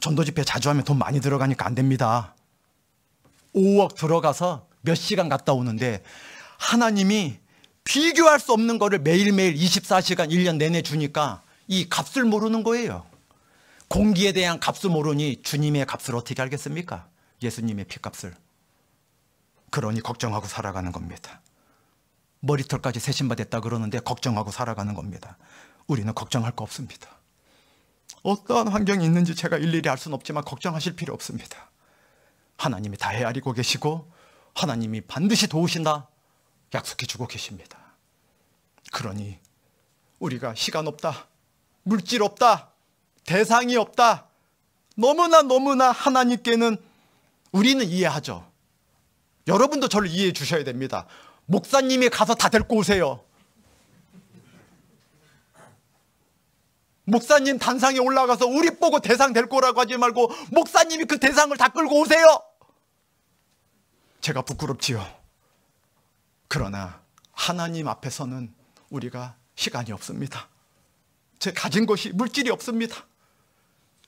전도 집회 자주 하면 돈 많이 들어가니까 안 됩니다. 5억 들어가서 몇 시간 갔다 오는데 하나님이 비교할 수 없는 거를 매일매일 24시간 1년 내내 주니까 이 값을 모르는 거예요. 공기에 대한 값을 모르니 주님의 값을 어떻게 알겠습니까? 예수님의 피값을. 그러니 걱정하고 살아가는 겁니다. 머리털까지 세신받았다 그러는데 걱정하고 살아가는 겁니다. 우리는 걱정할 거 없습니다. 어떠한 환경이 있는지 제가 일일이 알 수는 없지만 걱정하실 필요 없습니다. 하나님이 다 헤아리고 계시고 하나님이 반드시 도우신다 약속해 주고 계십니다. 그러니 우리가 시간 없다, 물질 없다, 대상이 없다, 너무나 너무나 하나님께는 우리는 이해하죠. 여러분도 저를 이해해 주셔야 됩니다. 목사님이 가서 다 데리고 오세요. 목사님 단상에 올라가서 우리 보고 대상 될거라고 하지 말고 목사님이 그 대상을 다 끌고 오세요. 제가 부끄럽지요. 그러나 하나님 앞에서는 우리가 시간이 없습니다. 제 가진 것이 물질이 없습니다.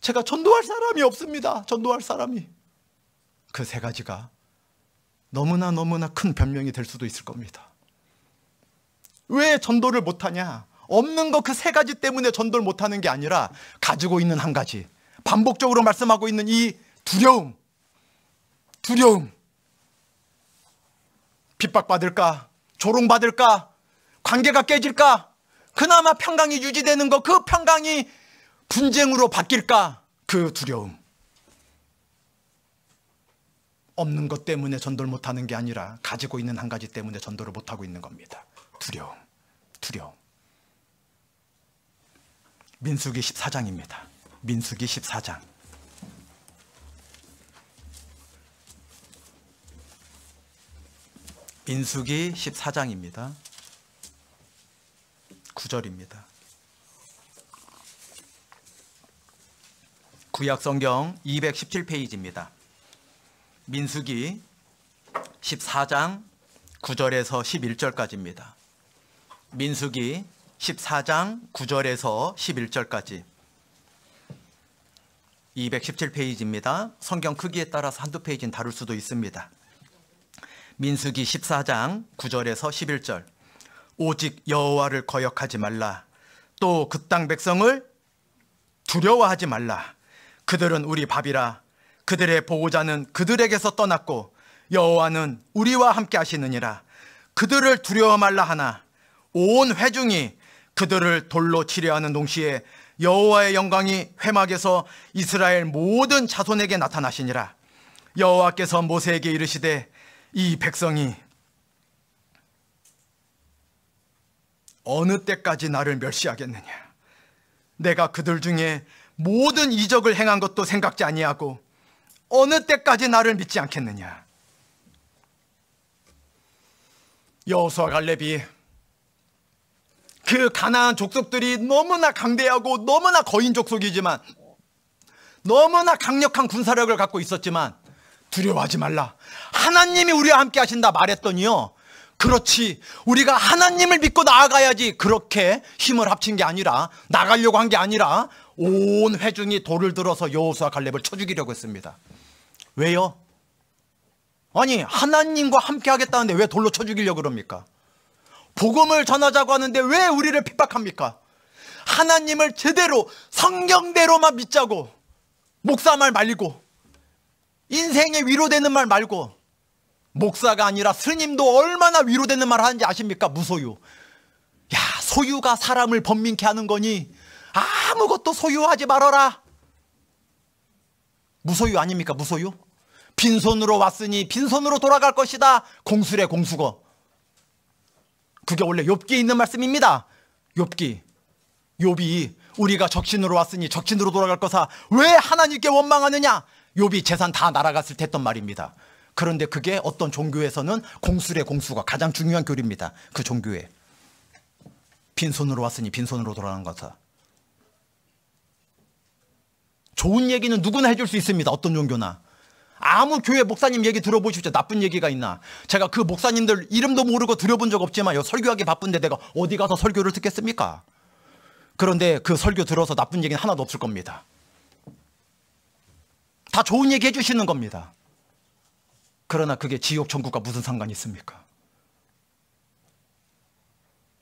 제가 전도할 사람이 없습니다. 전도할 사람이. 그 세 가지가 너무나 너무나 큰 변명이 될 수도 있을 겁니다. 왜 전도를 못하냐? 없는 거 그 세 가지 때문에 전도를 못하는 게 아니라 가지고 있는 한 가지. 반복적으로 말씀하고 있는 이 두려움. 두려움. 핍박받을까? 조롱받을까? 관계가 깨질까? 그나마 평강이 유지되는 거 그 평강이 분쟁으로 바뀔까? 그 두려움. 없는 것 때문에 전도를 못하는 게 아니라 가지고 있는 한 가지 때문에 전도를 못하고 있는 겁니다. 두려움, 두려움. 민수기 14장입니다. 민수기 14장. 민수기 14장입니다. 9절입니다. 구약성경 217페이지입니다. 민수기 14장 9절에서 11절까지입니다. 민수기 14장 9절에서 11절까지 217페이지입니다. 성경 크기에 따라서 한두 페이지는 다를 수도 있습니다. 민수기 14장 9절에서 11절 오직 여호와를 거역하지 말라 또 그 땅 백성을 두려워하지 말라 그들은 우리 밥이라 그들의 보호자는 그들에게서 떠났고 여호와는 우리와 함께 하시느니라 그들을 두려워 말라 하나 온 회중이 그들을 돌로 치려하는 동시에 여호와의 영광이 회막에서 이스라엘 모든 자손에게 나타나시니라 여호와께서 모세에게 이르시되 이 백성이 어느 때까지 나를 멸시하겠느냐 내가 그들 중에 모든 이적을 행한 것도 생각지 아니하고 어느 때까지 나를 믿지 않겠느냐? 여호수아 갈렙이 그 가나안 족속들이 너무나 강대하고 너무나 거인 족속이지만 너무나 강력한 군사력을 갖고 있었지만 두려워하지 말라. 하나님이 우리와 함께 하신다 말했더니요. 그렇지. 우리가 하나님을 믿고 나아가야지. 그렇게 힘을 합친 게 아니라, 나가려고 한 게 아니라, 온 회중이 돌을 들어서 여호수아 갈렙을 쳐 죽이려고 했습니다. 왜요? 아니 하나님과 함께 하겠다는데 왜 돌로 쳐 죽이려고 그럽니까? 복음을 전하자고 하는데 왜 우리를 핍박합니까? 하나님을 제대로 성경대로만 믿자고 목사 말 말리고 인생에 위로되는 말 말고 목사가 아니라 스님도 얼마나 위로되는 말 하는지 아십니까? 무소유. 야, 소유가 사람을 범민케 하는 거니 아무것도 소유하지 말아라. 무소유 아닙니까? 무소유? 빈손으로 왔으니 빈손으로 돌아갈 것이다. 공수래 공수거. 그게 원래 욥기에 있는 말씀입니다. 욥기. 욥이 우리가 적신으로 왔으니 적신으로 돌아갈 거사 왜 하나님께 원망하느냐? 욥이 재산 다 날아갔을 때 했던 말입니다. 그런데 그게 어떤 종교에서는 공수래 공수가 가장 중요한 교리입니다. 그 종교에. 빈손으로 왔으니 빈손으로 돌아간는 것아. 좋은 얘기는 누구나 해줄 수 있습니다. 어떤 종교나. 아무 교회 목사님 얘기 들어보십시오. 나쁜 얘기가 있나. 제가 그 목사님들 이름도 모르고 들어본 적 없지만 요 설교하기 바쁜데 내가 어디 가서 설교를 듣겠습니까? 그런데 그 설교 들어서 나쁜 얘기는 하나도 없을 겁니다. 다 좋은 얘기 해주시는 겁니다. 그러나 그게 지옥 천국과 무슨 상관이 있습니까?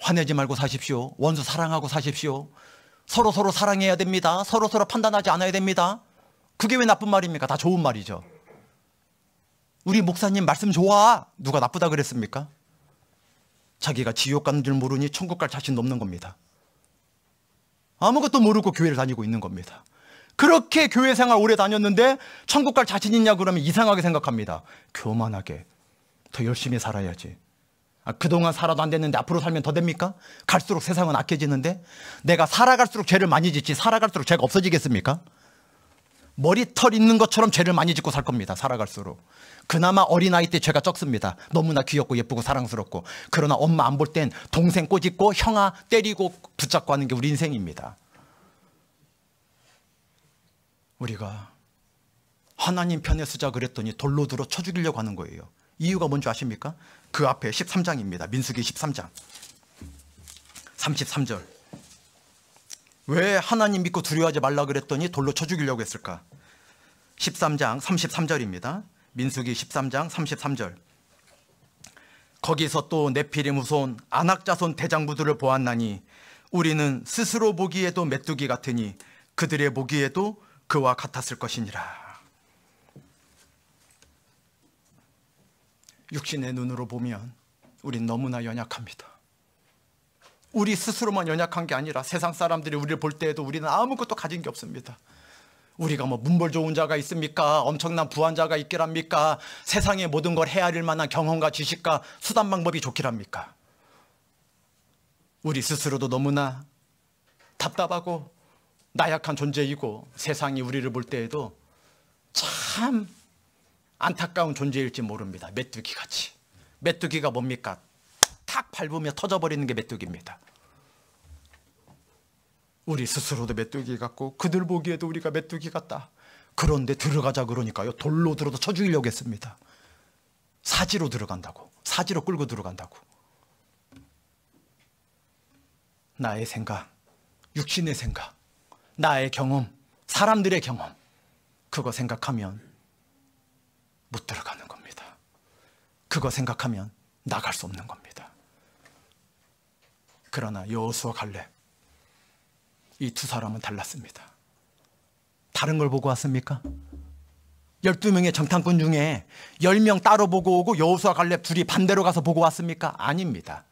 화내지 말고 사십시오. 원수 사랑하고 사십시오. 서로 서로 사랑해야 됩니다. 서로 서로 판단하지 않아야 됩니다. 그게 왜 나쁜 말입니까? 다 좋은 말이죠. 우리 목사님 말씀 좋아. 누가 나쁘다 그랬습니까? 자기가 지옥 가는 줄 모르니 천국 갈 자신 없는 겁니다. 아무것도 모르고 교회를 다니고 있는 겁니다. 그렇게 교회 생활 오래 다녔는데 천국 갈 자신 있냐 그러면 이상하게 생각합니다. 교만하게 더 열심히 살아야지. 아, 그동안 살아도 안 됐는데 앞으로 살면 더 됩니까? 갈수록 세상은 악해지는데 내가 살아갈수록 죄를 많이 짓지 살아갈수록 죄가 없어지겠습니까? 머리털 있는 것처럼 죄를 많이 짓고 살 겁니다. 살아갈수록. 그나마 어린아이 때 죄가 적습니다. 너무나 귀엽고 예쁘고 사랑스럽고. 그러나 엄마 안 볼 땐 동생 꼬집고 형아 때리고 붙잡고 하는 게 우리 인생입니다. 우리가 하나님 편에 서자 그랬더니 돌로 들어 쳐 죽이려고 하는 거예요. 이유가 뭔지 아십니까? 그 앞에 13장입니다. 민수기 13장. 33절. 왜 하나님 믿고 두려워하지 말라 그랬더니 돌로 쳐 죽이려고 했을까? 13장 33절입니다. 민수기 13장 33절. 거기서 또 네피림 후손 안악자손 대장부들을 보았나니 우리는 스스로 보기에도 메뚜기 같으니 그들의 보기에도 그와 같았을 것이니라. 육신의 눈으로 보면 우린 너무나 연약합니다. 우리 스스로만 연약한 게 아니라 세상 사람들이 우리를 볼 때에도 우리는 아무것도 가진 게 없습니다. 우리가 뭐 문벌 좋은 자가 있습니까? 엄청난 부한자가 있기랍니까? 세상의 모든 걸 헤아릴 만한 경험과 지식과 수단 방법이 좋기랍니까? 우리 스스로도 너무나 답답하고 나약한 존재이고 세상이 우리를 볼 때에도 참 안타까운 존재일지 모릅니다. 메뚜기 같이. 메뚜기가 뭡니까? 탁 밟으며 터져버리는 게 메뚜기입니다. 우리 스스로도 메뚜기 같고 그들 보기에도 우리가 메뚜기 같다. 그런데 들어가자 그러니까요. 돌로 들어도 쳐 죽이려고 했습니다. 사지로 들어간다고. 사지로 끌고 들어간다고. 나의 생각, 육신의 생각, 나의 경험, 사람들의 경험. 그거 생각하면 못 들어가는 겁니다. 그거 생각하면 나갈 수 없는 겁니다. 그러나 여호수와 갈렙 이 두 사람은 달랐습니다. 다른 걸 보고 왔습니까? 12명의 정탐꾼 중에 10명 따로 보고 오고 여호수와 갈렙 둘이 반대로 가서 보고 왔습니까? 아닙니다.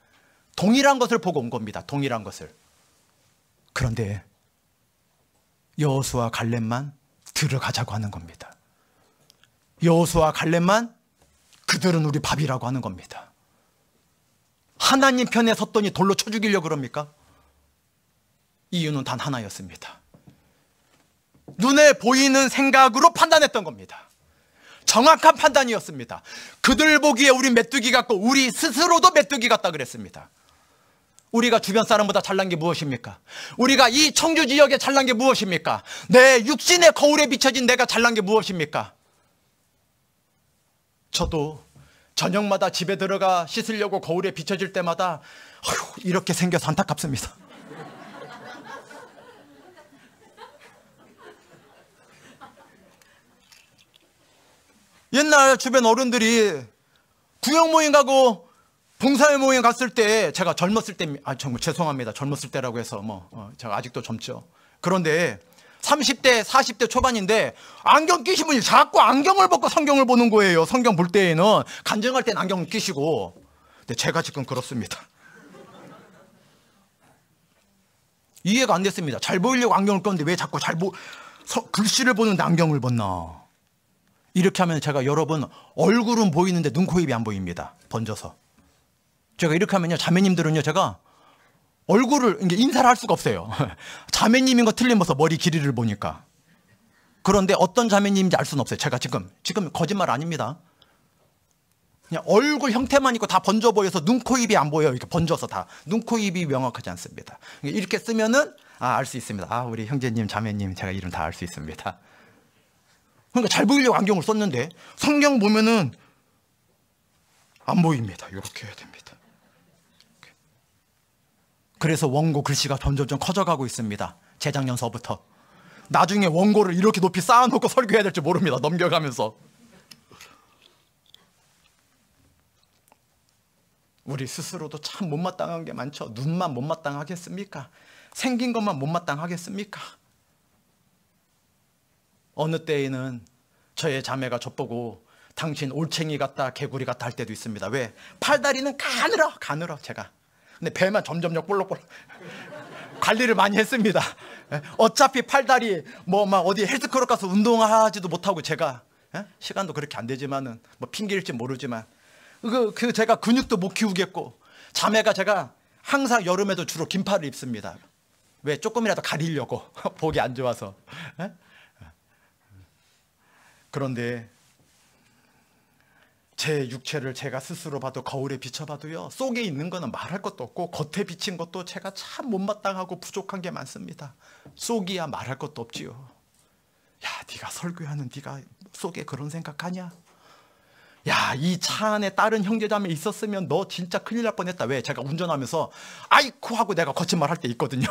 동일한 것을 보고 온 겁니다. 동일한 것을. 그런데 여호수와 갈렙만 들어가자고 하는 겁니다. 여호수와 갈렙만 그들은 우리 밥이라고 하는 겁니다. 하나님 편에 섰더니 돌로 쳐 죽이려 그럽니까? 이유는 단 하나였습니다. 눈에 보이는 생각으로 판단했던 겁니다. 정확한 판단이었습니다. 그들 보기에 우리 메뚜기 같고 우리 스스로도 메뚜기 같다 그랬습니다. 우리가 주변 사람보다 잘난 게 무엇입니까? 우리가 이 청주 지역에 잘난 게 무엇입니까? 내 육신의 거울에 비춰진 내가 잘난 게 무엇입니까? 저도 저녁마다 집에 들어가 씻으려고 거울에 비춰질 때마다 어휴, 이렇게 생겨서 안타깝습니다. 옛날 주변 어른들이 구역 모임 가고 봉사회 모임 갔을 때 제가 젊었을 때, 아, 정말 죄송합니다. 젊었을 때라고 해서 뭐 어, 제가 아직도 젊죠. 그런데 30대, 40대 초반인데 안경 끼신 분이 자꾸 안경을 벗고 성경을 보는 거예요. 성경 볼 때에는 간증할 때는 안경 끼시고. 근데 제가 지금 그렇습니다. 이해가 안 됐습니다. 잘 보이려고 안경을 껐는데왜 자꾸 잘 보, 서, 글씨를 보는데 안경을 벗나. 이렇게 하면 제가 여러분 얼굴은 보이는데 눈, 코, 입이 안 보입니다. 번져서. 제가 이렇게 하면요. 자매님들은요. 제가 얼굴을 인사를 할 수가 없어요. 자매님인 거 틀림없어 머리 길이를 보니까. 그런데 어떤 자매님인지 알 수는 없어요. 제가 지금 지금 거짓말 아닙니다. 그냥 얼굴 형태만 있고 다 번져 보여서 눈, 코, 입이 안 보여요. 이렇게 번져서 다. 눈, 코, 입이 명확하지 않습니다. 이렇게 쓰면은 아, 알 수 있습니다. 아, 우리 형제님, 자매님, 제가 이름 다 알 수 있습니다. 그러니까 잘 보이려고 안경을 썼는데 성경 보면은 안 보입니다. 이렇게 해야 됩니다. 그래서 원고 글씨가 점점점 커져가고 있습니다. 재작년서부터. 나중에 원고를 이렇게 높이 쌓아놓고 설교해야 될지 모릅니다. 넘겨가면서. 우리 스스로도 참 못마땅한 게 많죠. 눈만 못마땅하겠습니까? 생긴 것만 못마땅하겠습니까? 어느 때에는 저의 자매가 저보고 당신 올챙이 같다 개구리 같다 할 때도 있습니다. 왜? 팔다리는 가늘어 가늘어 제가. 근데 배만 점점점 볼록볼록 관리를 많이 했습니다. 예? 어차피 팔다리 뭐 막 어디 헬스클럽 가서 운동하지도 못하고 제가 예? 시간도 그렇게 안 되지만은 뭐 핑계일지 모르지만 그, 그 제가 근육도 못 키우겠고 자매가 제가 항상 여름에도 주로 긴팔을 입습니다. 왜 조금이라도 가리려고 보기 안 좋아서 예? 그런데 제 육체를 제가 스스로 봐도 거울에 비춰봐도요. 속에 있는 거는 말할 것도 없고 겉에 비친 것도 제가 참 못마땅하고 부족한 게 많습니다. 속이야 말할 것도 없지요. 야, 네가 설교하는 네가 속에 그런 생각하냐? 야, 이 차 안에 다른 형제자매 있었으면 너 진짜 큰일 날 뻔했다. 왜? 제가 운전하면서 아이쿠 하고 내가 거짓말 할 때 있거든요.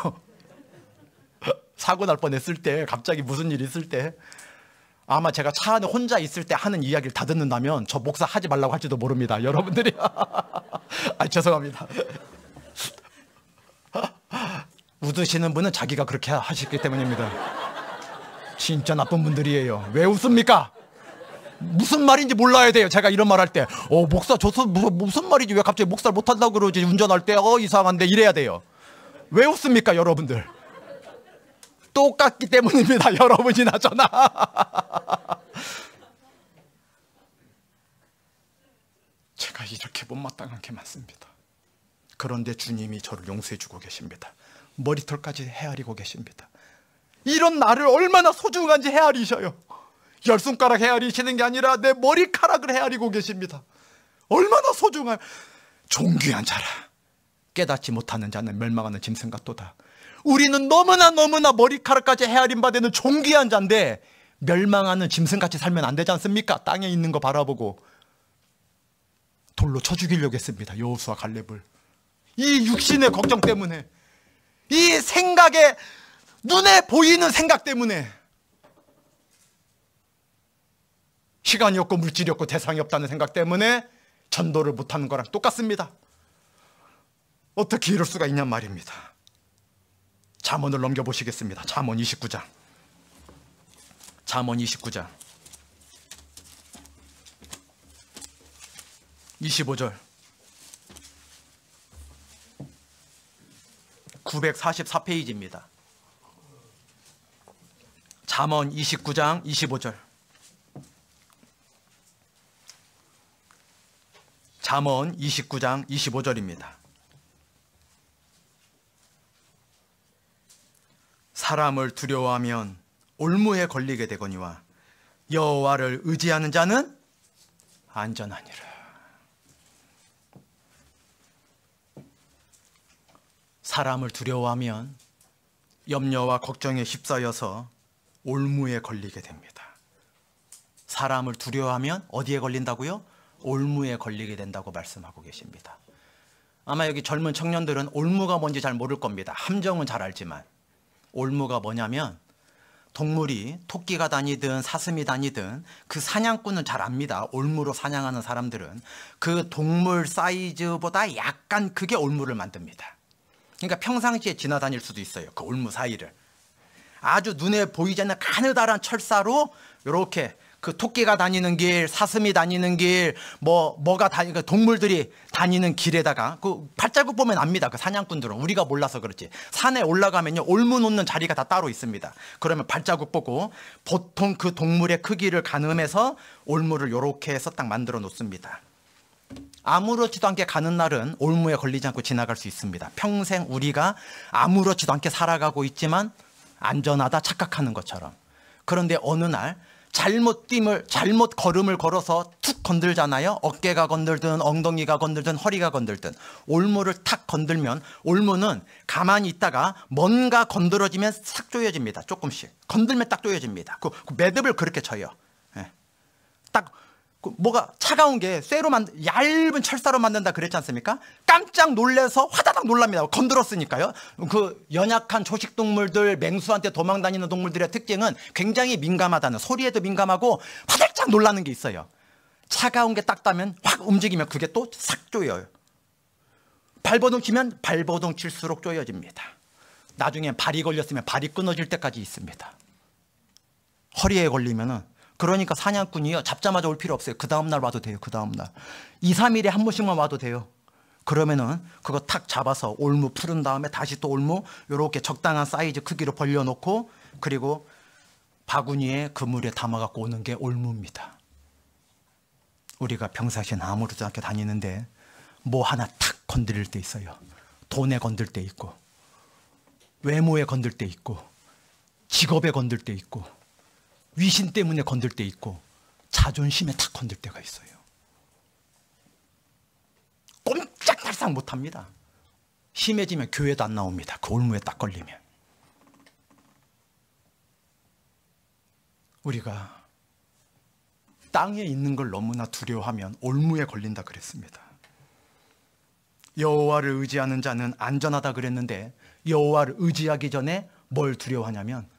사고 날 뻔했을 때, 갑자기 무슨 일 있을 때. 아마 제가 차 안에 혼자 있을 때 하는 이야기를 다 듣는다면 저 목사 하지 말라고 할지도 모릅니다. 여러분들이. 아, 죄송합니다. 웃으시는 분은 자기가 그렇게 하셨기 때문입니다. 진짜 나쁜 분들이에요. 왜 웃습니까? 무슨 말인지 몰라야 돼요. 제가 이런 말 할 때. 어, 목사, 저 무슨 말이지? 왜 갑자기 목사를 못한다고 그러지? 운전할 때, 어, 이상한데? 이래야 돼요. 왜 웃습니까, 여러분들? 똑같기 때문입니다. 여러분이나 저나. 제가 이렇게 못마땅한 게 많습니다. 그런데 주님이 저를 용서해 주고 계십니다. 머리털까지 헤아리고 계십니다. 이런 나를 얼마나 소중한지 헤아리셔요. 열 손가락 헤아리시는 게 아니라 내 머리카락을 헤아리고 계십니다. 얼마나 소중한 존귀한 자라. 깨닫지 못하는 자는 멸망하는 짐승 같도다. 우리는 너무나 너무나 머리카락까지 헤아림 바되는 존귀한 자인데 멸망하는 짐승같이 살면 안 되지 않습니까? 땅에 있는 거 바라보고 돌로 쳐 죽이려고 했습니다. 여호수와 갈렙을. 이 육신의 걱정 때문에 이 생각에 눈에 보이는 생각 때문에 시간이 없고 물질이 없고 대상이 없다는 생각 때문에 전도를 못하는 거랑 똑같습니다. 어떻게 이럴 수가 있냔 말입니다. 잠언을 넘겨 보시겠습니다. 잠언 29장. 잠언 29장. 25절. 944페이지입니다. 잠언 29장 25절. 잠언 29장 25절입니다. 사람을 두려워하면 올무에 걸리게 되거니와 여호와를 의지하는 자는 안전하니라. 사람을 두려워하면 염려와 걱정에 휩싸여서 올무에 걸리게 됩니다. 사람을 두려워하면 어디에 걸린다고요? 올무에 걸리게 된다고 말씀하고 계십니다. 아마 여기 젊은 청년들은 올무가 뭔지 잘 모를 겁니다. 함정은 잘 알지만 올무가 뭐냐면 동물이 토끼가 다니든 사슴이 다니든 그 사냥꾼은 잘 압니다. 올무로 사냥하는 사람들은 그 동물 사이즈보다 약간 크게 올무를 만듭니다. 그러니까 평상시에 지나다닐 수도 있어요. 그 올무 사이를. 아주 눈에 보이지 않는 가느다란 철사로 이렇게 그 토끼가 다니는 길, 사슴이 다니는 길, 뭐 뭐가 다니 그 동물들이 다니는 길에다가 그 발자국 보면 압니다. 그 사냥꾼들은 우리가 몰라서 그렇지. 산에 올라가면요 올무 놓는 자리가 다 따로 있습니다. 그러면 발자국 보고 보통 그 동물의 크기를 가늠해서 올무를 요렇게 해서 딱 만들어 놓습니다. 아무렇지도 않게 가는 날은 올무에 걸리지 않고 지나갈 수 있습니다. 평생 우리가 아무렇지도 않게 살아가고 있지만 안전하다 착각하는 것처럼. 그런데 어느 날 잘못 띠을 잘못 걸음을 걸어서 툭 건들잖아요. 어깨가 건들든 엉덩이가 건들든 허리가 건들든 올무를 탁 건들면 올무는 가만히 있다가 뭔가 건드려지면 싹 조여집니다. 조금씩 건들면 딱 조여집니다. 그, 그 매듭을 그렇게 쳐요. 예. 딱그 뭐가 차가운 게 쇠로 만 얇은 철사로 만든다 그랬지 않습니까? 깜짝 놀래서 화다닥 놀랍니다. 건드렸으니까요. 그 연약한 초식 동물들, 맹수한테 도망다니는 동물들의 특징은 굉장히 민감하다는 소리에도 민감하고 화들짝 놀라는 게 있어요. 차가운 게 딱 따면 확 움직이면 그게 또 싹 조여요. 발버둥 치면 발버둥 칠수록 조여집니다. 나중에 발이 걸렸으면 발이 끊어질 때까지 있습니다. 허리에 걸리면은 그러니까 사냥꾼이요. 잡자마자 올 필요 없어요. 그 다음날 와도 돼요. 그 다음날. 2, 3일에 한 번씩만 와도 돼요. 그러면은 그거 탁 잡아서 올무 푸른 다음에 다시 또 올무 요렇게 적당한 사이즈 크기로 벌려놓고 그리고 바구니에 그물에 담아갖고 오는 게 올무입니다. 우리가 평상시에 아무렇지 않게 다니는데 뭐 하나 탁 건드릴 때 있어요. 돈에 건들 때 있고 외모에 건들 때 있고 직업에 건들 때 있고 위신 때문에 건들 때 있고 자존심에 탁 건들 때가 있어요. 꼼짝달싹 못합니다. 심해지면 교회도 안 나옵니다. 그무에딱 걸리면. 우리가 땅에 있는 걸 너무나 두려워하면 올무에 걸린다 그랬습니다. 여호와를 의지하는 자는 안전하다 그랬는데 여호와를 의지하기 전에 뭘 두려워하냐면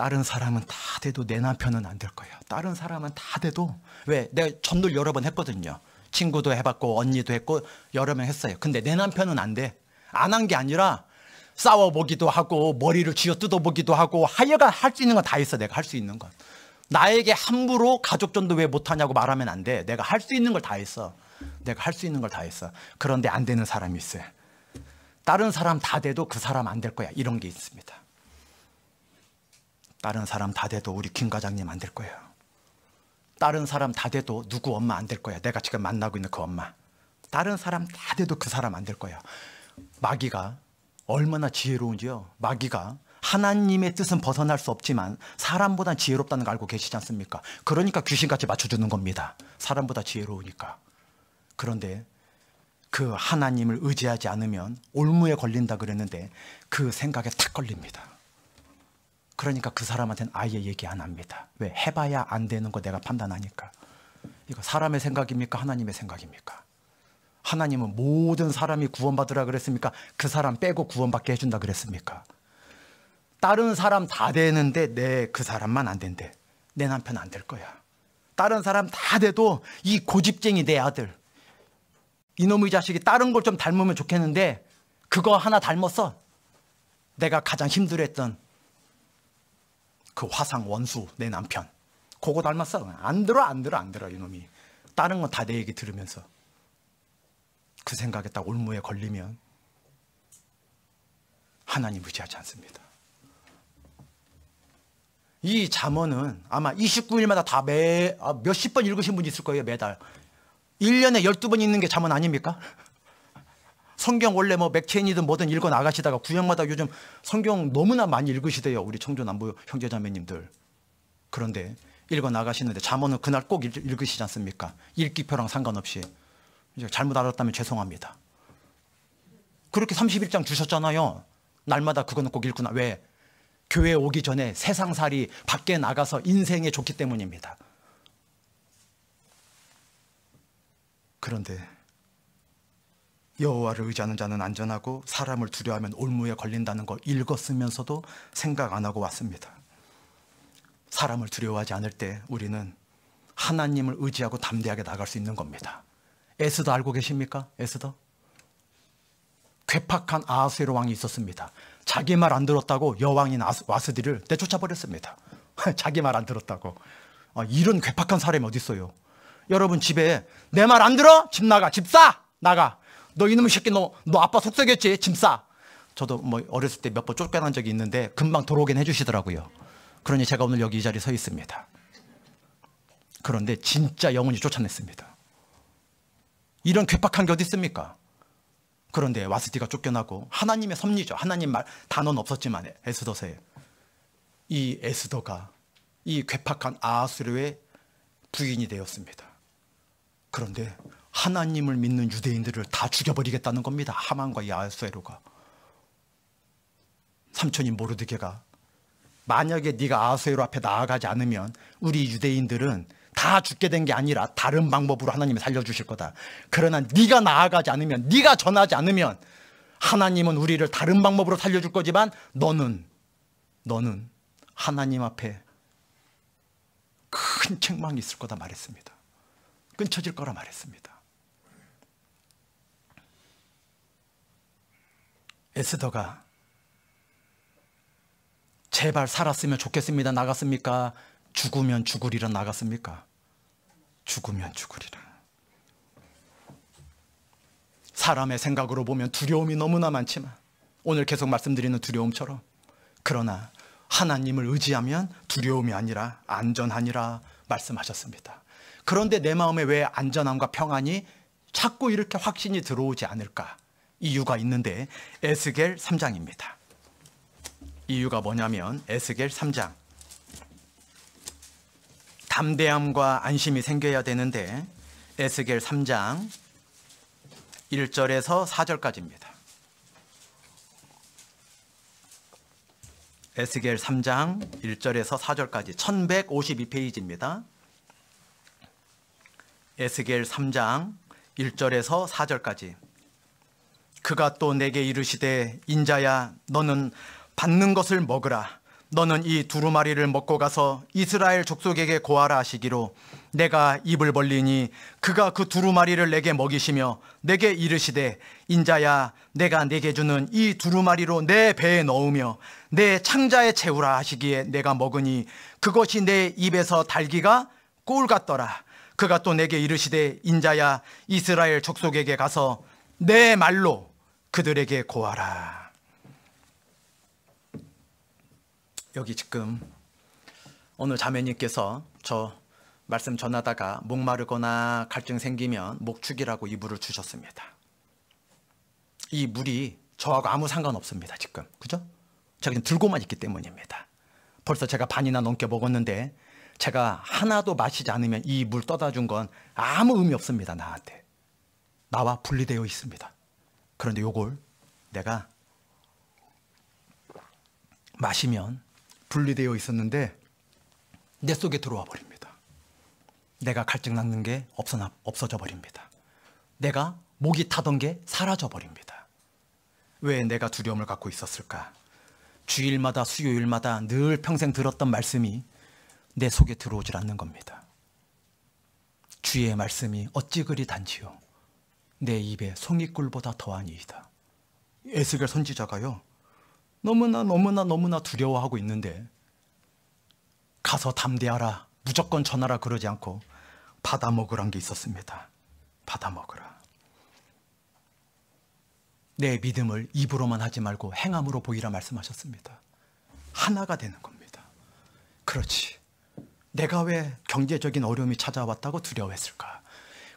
다른 사람은 다 돼도 내 남편은 안 될거예요 다른 사람은 다 돼도 왜 내가 전도 여러 번 했거든요. 친구도 해봤고 언니도 했고 여러 명 했어요. 근데 내 남편은 안 돼. 안 한 게 아니라 싸워보기도 하고 머리를 쥐어 뜯어보기도 하고 하여간 할 수 있는 건 다 있어 내가 할 수 있는 건. 나에게 함부로 가족전도 왜 못하냐고 말하면 안 돼. 내가 할 수 있는 걸 다 했어. 내가 할 수 있는 걸 다 했어. 그런데 안 되는 사람이 있어요. 다른 사람 다 돼도 그 사람 안 될 거야. 이런 게 있습니다. 다른 사람 다 돼도 우리 김 과장님 안 될 거예요. 다른 사람 다 돼도 누구 엄마 안 될 거야. 내가 지금 만나고 있는 그 엄마. 다른 사람 다 돼도 그 사람 안 될 거야. 마귀가 얼마나 지혜로운지요. 마귀가 하나님의 뜻은 벗어날 수 없지만 사람보다 지혜롭다는 걸 알고 계시지 않습니까? 그러니까 귀신같이 맞춰주는 겁니다. 사람보다 지혜로우니까. 그런데 그 하나님을 의지하지 않으면 올무에 걸린다 그랬는데 그 생각에 탁 걸립니다. 그러니까 그 사람한테는 아예 얘기 안 합니다. 왜? 해봐야 안 되는 거 내가 판단하니까. 이거 사람의 생각입니까? 하나님의 생각입니까? 하나님은 모든 사람이 구원받으라 그랬습니까? 그 사람 빼고 구원받게 해준다 그랬습니까? 다른 사람 다 되는데 내 그 사람만 안 된대. 내 남편 안 될 거야. 다른 사람 다 돼도 이 고집쟁이 내 아들. 이놈의 자식이 다른 걸 좀 닮으면 좋겠는데 그거 하나 닮았어. 내가 가장 힘들었던 그 화상 원수 내 남편 그거 닮았어 안 들어 안 들어 안 들어 이놈이 다른 건 다 내 얘기 들으면서 그 생각에 딱 올무에 걸리면 하나님 무지하지 않습니다 이 잠언은 아마 29일마다 다 매, 아, 몇십 번 읽으신 분이 있을 거예요 매달 1년에 12번 읽는 게 잠언 아닙니까? 성경 원래 뭐 맥케인이든 뭐든 읽어 나가시다가 구역마다 요즘 성경 너무나 많이 읽으시대요. 우리 청조남부 형제자매님들. 그런데 읽어 나가시는데 자언은 그날 꼭 읽, 읽으시지 않습니까? 읽기표랑 상관없이. 잘못 알았다면 죄송합니다. 그렇게 31장 주셨잖아요. 날마다 그거는 꼭 읽구나. 왜? 교회 오기 전에 세상살이 밖에 나가서 인생에 좋기 때문입니다. 그런데 여호와를 의지하는 자는 안전하고 사람을 두려워하면 올무에 걸린다는 걸 읽었으면서도 생각 안 하고 왔습니다. 사람을 두려워하지 않을 때 우리는 하나님을 의지하고 담대하게 나갈 수 있는 겁니다. 에스더 알고 계십니까? 에스더? 괴팍한 아하수에로 왕이 있었습니다. 자기 말 안 들었다고 여왕인 와스디를 내쫓아 버렸습니다. 자기 말 안 들었다고. 아, 이런 괴팍한 사람이 어디 있어요? 여러분 집에 내 말 안 들어? 집 나가. 집 싸. 나가. 너 이놈의 새끼 너, 너 아빠 속삭였지? 짐 싸. 저도 뭐 어렸을 때 몇 번 쫓겨난 적이 있는데 금방 돌아오긴 해주시더라고요. 그러니 제가 오늘 여기 이 자리에 서 있습니다. 그런데 진짜 영원히 쫓아냈습니다. 이런 괴팍한 게 어디 있습니까? 그런데 와스티가 쫓겨나고 하나님의 섭리죠. 하나님 말 단어는 없었지만 에스더서이 에스더가 이 괴팍한 아하수르의 부인이 되었습니다. 그런데 하나님을 믿는 유대인들을 다 죽여버리겠다는 겁니다. 하만과 야수에로가 삼촌인 모르드게가 만약에 네가 아하수에로 앞에 나아가지 않으면 우리 유대인들은 다 죽게 된 게 아니라 다른 방법으로 하나님이 살려주실 거다. 그러나 네가 나아가지 않으면 네가 전하지 않으면 하나님은 우리를 다른 방법으로 살려줄 거지만 너는 너는 하나님 앞에 큰 책망이 있을 거다 말했습니다. 끊쳐질 거라 말했습니다. 에스더가 제발 살았으면 좋겠습니다. 나갔습니까? 죽으면 죽으리라 나갔습니까? 죽으면 죽으리라. 사람의 생각으로 보면 두려움이 너무나 많지만 오늘 계속 말씀드리는 두려움처럼 그러나 하나님을 의지하면 두려움이 아니라 안전하니라 말씀하셨습니다. 그런데 내 마음에 왜 안전함과 평안이 자꾸 이렇게 확신이 들어오지 않을까? 이유가 있는데 에스겔 3장입니다. 이유가 뭐냐면 에스겔 3장 담대함과 안심이 생겨야 되는데 에스겔 3장 1절에서 4절까지입니다. 에스겔 3장 1절에서 4절까지 1152페이지입니다. 에스겔 3장 1절에서 4절까지 그가 또 내게 이르시되 인자야 너는 받는 것을 먹으라 너는 이 두루마리를 먹고 가서 이스라엘 족속에게 고하라 하시기로 내가 입을 벌리니 그가 그 두루마리를 내게 먹이시며 내게 이르시되 인자야 내가 내게 주는 이 두루마리로 내 배에 넣으며 내 창자에 채우라 하시기에 내가 먹으니 그것이 내 입에서 달기가 꿀 같더라 그가 또 내게 이르시되 인자야 이스라엘 족속에게 가서 내 말로 그들에게 고하라. 여기 지금 오늘 자매님께서 저 말씀 전하다가 목마르거나 갈증 생기면 목축이라고 이 물을 주셨습니다. 이 물이 저하고 아무 상관없습니다. 지금. 그죠? 제가 지금 들고만 있기 때문입니다. 벌써 제가 반이나 넘게 먹었는데 제가 하나도 마시지 않으면 이 물 떠다 준 건 아무 의미 없습니다. 나한테. 나와 분리되어 있습니다. 그런데 요걸 내가 마시면 분리되어 있었는데 내 속에 들어와 버립니다. 내가 갈증 낳는게 없어나, 없어져 버립니다. 내가 목이 타던 게 사라져 버립니다. 왜 내가 두려움을 갖고 있었을까? 주일마다 수요일마다 늘 평생 들었던 말씀이 내 속에 들어오질 않는 겁니다. 주의 말씀이 어찌 그리 단지요. 내 입에 송이꿀보다 더하니이다. 에스겔 선지자가요. 너무나 너무나 너무나 두려워하고 있는데 가서 담대하라 무조건 전하라 그러지 않고 받아 먹으란 게 있었습니다. 받아 먹으라. 내 믿음을 입으로만 하지 말고 행함으로 보이라 말씀하셨습니다. 하나가 되는 겁니다. 그렇지. 내가 왜 경제적인 어려움이 찾아왔다고 두려워했을까?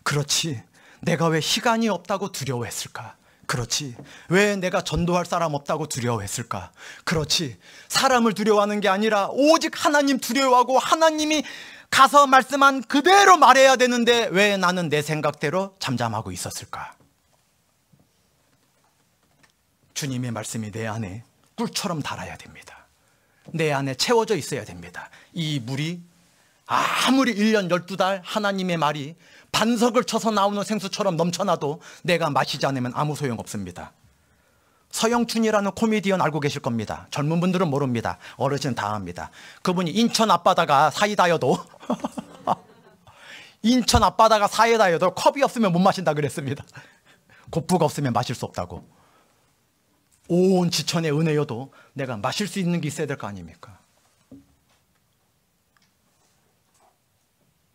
그렇지. 내가 왜 시간이 없다고 두려워했을까? 그렇지. 왜 내가 전도할 사람 없다고 두려워했을까? 그렇지. 사람을 두려워하는 게 아니라 오직 하나님 두려워하고 하나님이 가서 말씀한 그대로 말해야 되는데 왜 나는 내 생각대로 잠잠하고 있었을까? 주님의 말씀이 내 안에 꿀처럼 달아야 됩니다. 내 안에 채워져 있어야 됩니다. 이 물이 아무리 1년 12달 하나님의 말이 반석을 쳐서 나오는 생수처럼 넘쳐나도 내가 마시지 않으면 아무 소용 없습니다. 서영춘이라는 코미디언 알고 계실 겁니다. 젊은 분들은 모릅니다. 어르신 다 압니다. 그분이 인천 앞바다가 사이다여도 인천 앞바다가 사이다여도 컵이 없으면 못 마신다 그랬습니다. 고프가 없으면 마실 수 없다고. 온 지천의 은혜여도 내가 마실 수 있는 게 있어야 될 거 아닙니까?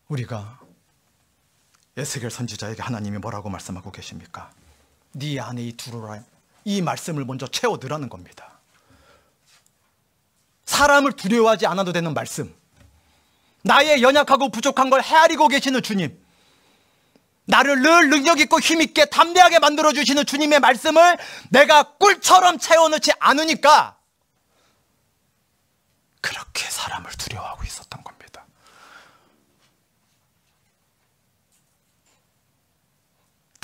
우리가 에스겔 선지자에게 하나님이 뭐라고 말씀하고 계십니까? 네 안에 이 두루라 이 말씀을 먼저 채워 넣라는 겁니다. 사람을 두려워하지 않아도 되는 말씀. 나의 연약하고 부족한 걸 헤아리고 계시는 주님. 나를 늘 능력있고 힘있게 담대하게 만들어주시는 주님의 말씀을 내가 꿀처럼 채워넣지 않으니까 그렇게 사람을 두려워하고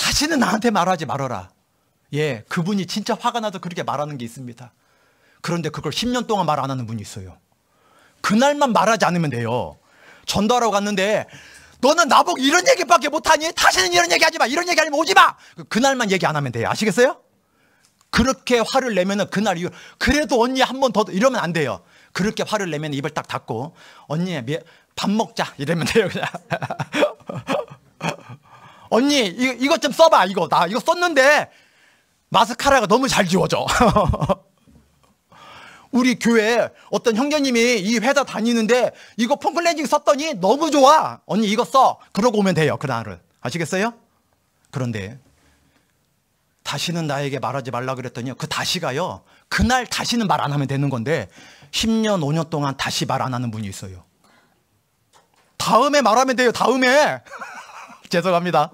다시는 나한테 말하지 말아라 예, 그분이 진짜 화가 나서 그렇게 말하는 게 있습니다. 그런데 그걸 10년 동안 말 안 하는 분이 있어요. 그날만 말하지 않으면 돼요. 전도하러 갔는데 너는 나보고 이런 얘기밖에 못하니? 다시는 이런 얘기 하지 마. 이런 얘기 하면 오지 마. 그날만 얘기 안 하면 돼요. 아시겠어요? 그렇게 화를 내면은 그날 이후 그래도 언니 한 번 더 이러면 안 돼요. 그렇게 화를 내면 입을 딱 닫고 언니 밥 먹자 이러면 돼요 그냥. 언니 이, 이것 좀 써봐 이거 나 이거 썼는데 마스카라가 너무 잘 지워져 우리 교회 어떤 형제님이 이 회사 다니는데 이거 폼클렌징 썼더니 너무 좋아 언니 이거 써 그러고 오면 돼요 그날을 아시겠어요? 그런데 다시는 나에게 말하지 말라 그랬더니 그 다시가요 그날 다시는 말 안 하면 되는 건데 10년 5년 동안 다시 말 안 하는 분이 있어요 다음에 말하면 돼요 다음에 죄송합니다.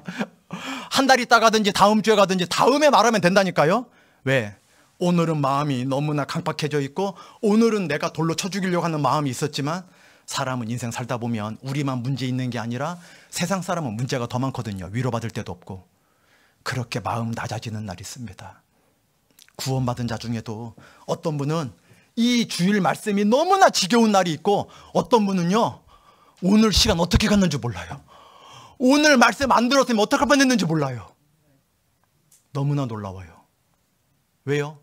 한 달 있다 가든지 다음 주에 가든지 다음에 말하면 된다니까요. 왜? 오늘은 마음이 너무나 강박해져 있고 오늘은 내가 돌로 쳐 죽이려고 하는 마음이 있었지만 사람은 인생 살다 보면 우리만 문제 있는 게 아니라 세상 사람은 문제가 더 많거든요. 위로받을 때도 없고. 그렇게 마음 낮아지는 날이 있습니다. 구원받은 자 중에도 어떤 분은 이 주일 말씀이 너무나 지겨운 날이 있고 어떤 분은요, 오늘 시간 어떻게 갔는지 몰라요. 오늘 말씀 안 들었으면 어떡할 뻔했는지 몰라요. 너무나 놀라워요. 왜요?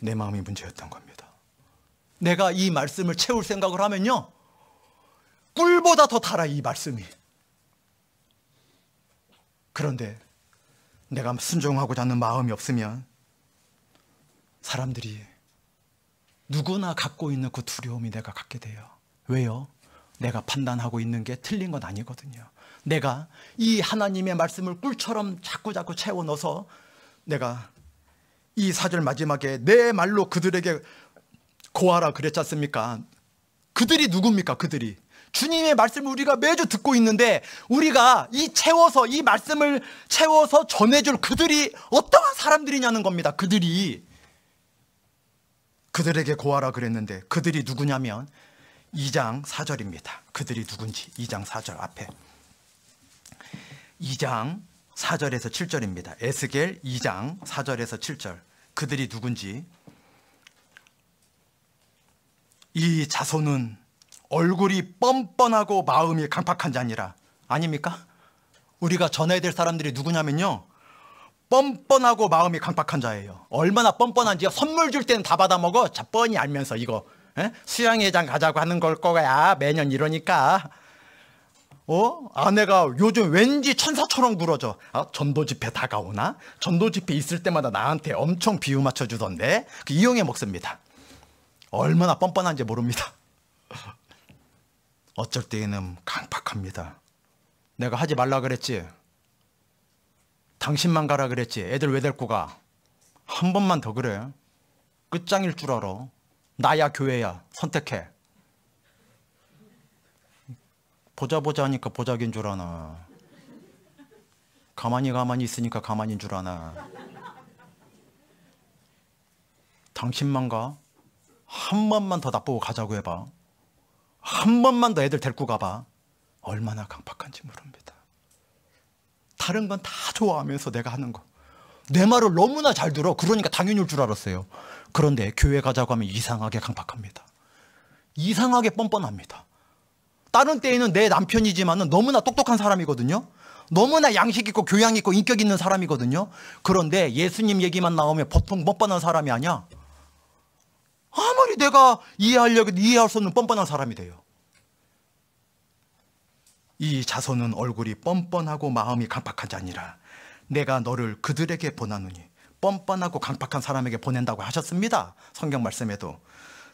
내 마음이 문제였던 겁니다. 내가 이 말씀을 채울 생각을 하면요. 꿀보다 더 달아, 이 말씀이. 그런데 내가 순종하고자 하는 마음이 없으면 사람들이 누구나 갖고 있는 그 두려움이 내가 갖게 돼요. 왜요? 내가 판단하고 있는 게 틀린 건 아니거든요. 내가 이 하나님의 말씀을 꿀처럼 자꾸자꾸 채워 넣어서 내가 이 사절 마지막에 내 말로 그들에게 고하라 그랬지 않습니까? 그들이 누굽니까? 그들이 주님의 말씀을 우리가 매주 듣고 있는데 우리가 이 채워서 이 말씀을 채워서 전해줄 그들이 어떠한 사람들이냐는 겁니다. 그들이 그들에게 고하라 그랬는데 그들이 누구냐면 2장 4절입니다. 그들이 누군지 2장 4절 앞에 2장 4절에서 7절입니다. 에스겔 2장 4절에서 7절. 그들이 누군지 이 자손은 얼굴이 뻔뻔하고 마음이 강팍한 자니라 아닙니까? 우리가 전해야 될 사람들이 누구냐면요 뻔뻔하고 마음이 강팍한 자예요 얼마나 뻔뻔한지 선물 줄 때는 다 받아먹어 자 뻔히 알면서 이거 에? 예? 수양회장 가자고 하는 걸 거야 매년 이러니까 어? 아내가 요즘 왠지 천사처럼 굴어져. 아, 전도 집회 다가오나? 전도 집회 있을 때마다 나한테 엄청 비유 맞춰 주던데. 그이용해먹습니다 얼마나 뻔뻔한지 모릅니다. 어쩔 때에는 강박합니다. 내가 하지 말라 그랬지. 당신만 가라 그랬지. 애들 왜 데리고 가? 한 번만 더 그래. 끝장일 줄 알아. 나야 교회야. 선택해. 보자 보자 하니까 보자기인 줄 아나. 가만히 가만히 있으니까 가만인줄 아나. 당신만 가. 한 번만 더 나쁘고 가자고 해봐. 한 번만 더 애들 데리고 가봐. 얼마나 강박한지 모릅니다. 다른 건 다 좋아하면서 내가 하는 거. 내 말을 너무나 잘 들어. 그러니까 당연히올 줄 알았어요. 그런데 교회 가자고 하면 이상하게 강박합니다. 이상하게 뻔뻔합니다. 다른 때에는 내 남편이지만은 너무나 똑똑한 사람이거든요. 너무나 양식 있고 교양 있고 인격 있는 사람이거든요. 그런데 예수님 얘기만 나오면 보통 뻔뻔한 사람이 아니야. 아무리 내가 이해하려고 이해할 수 없는 뻔뻔한 사람이 돼요. 이 자손은 얼굴이 뻔뻔하고 마음이 강팍하지 아니라 내가 너를 그들에게 보나누니 뻔뻔하고 강팍한 사람에게 보낸다고 하셨습니다. 성경 말씀에도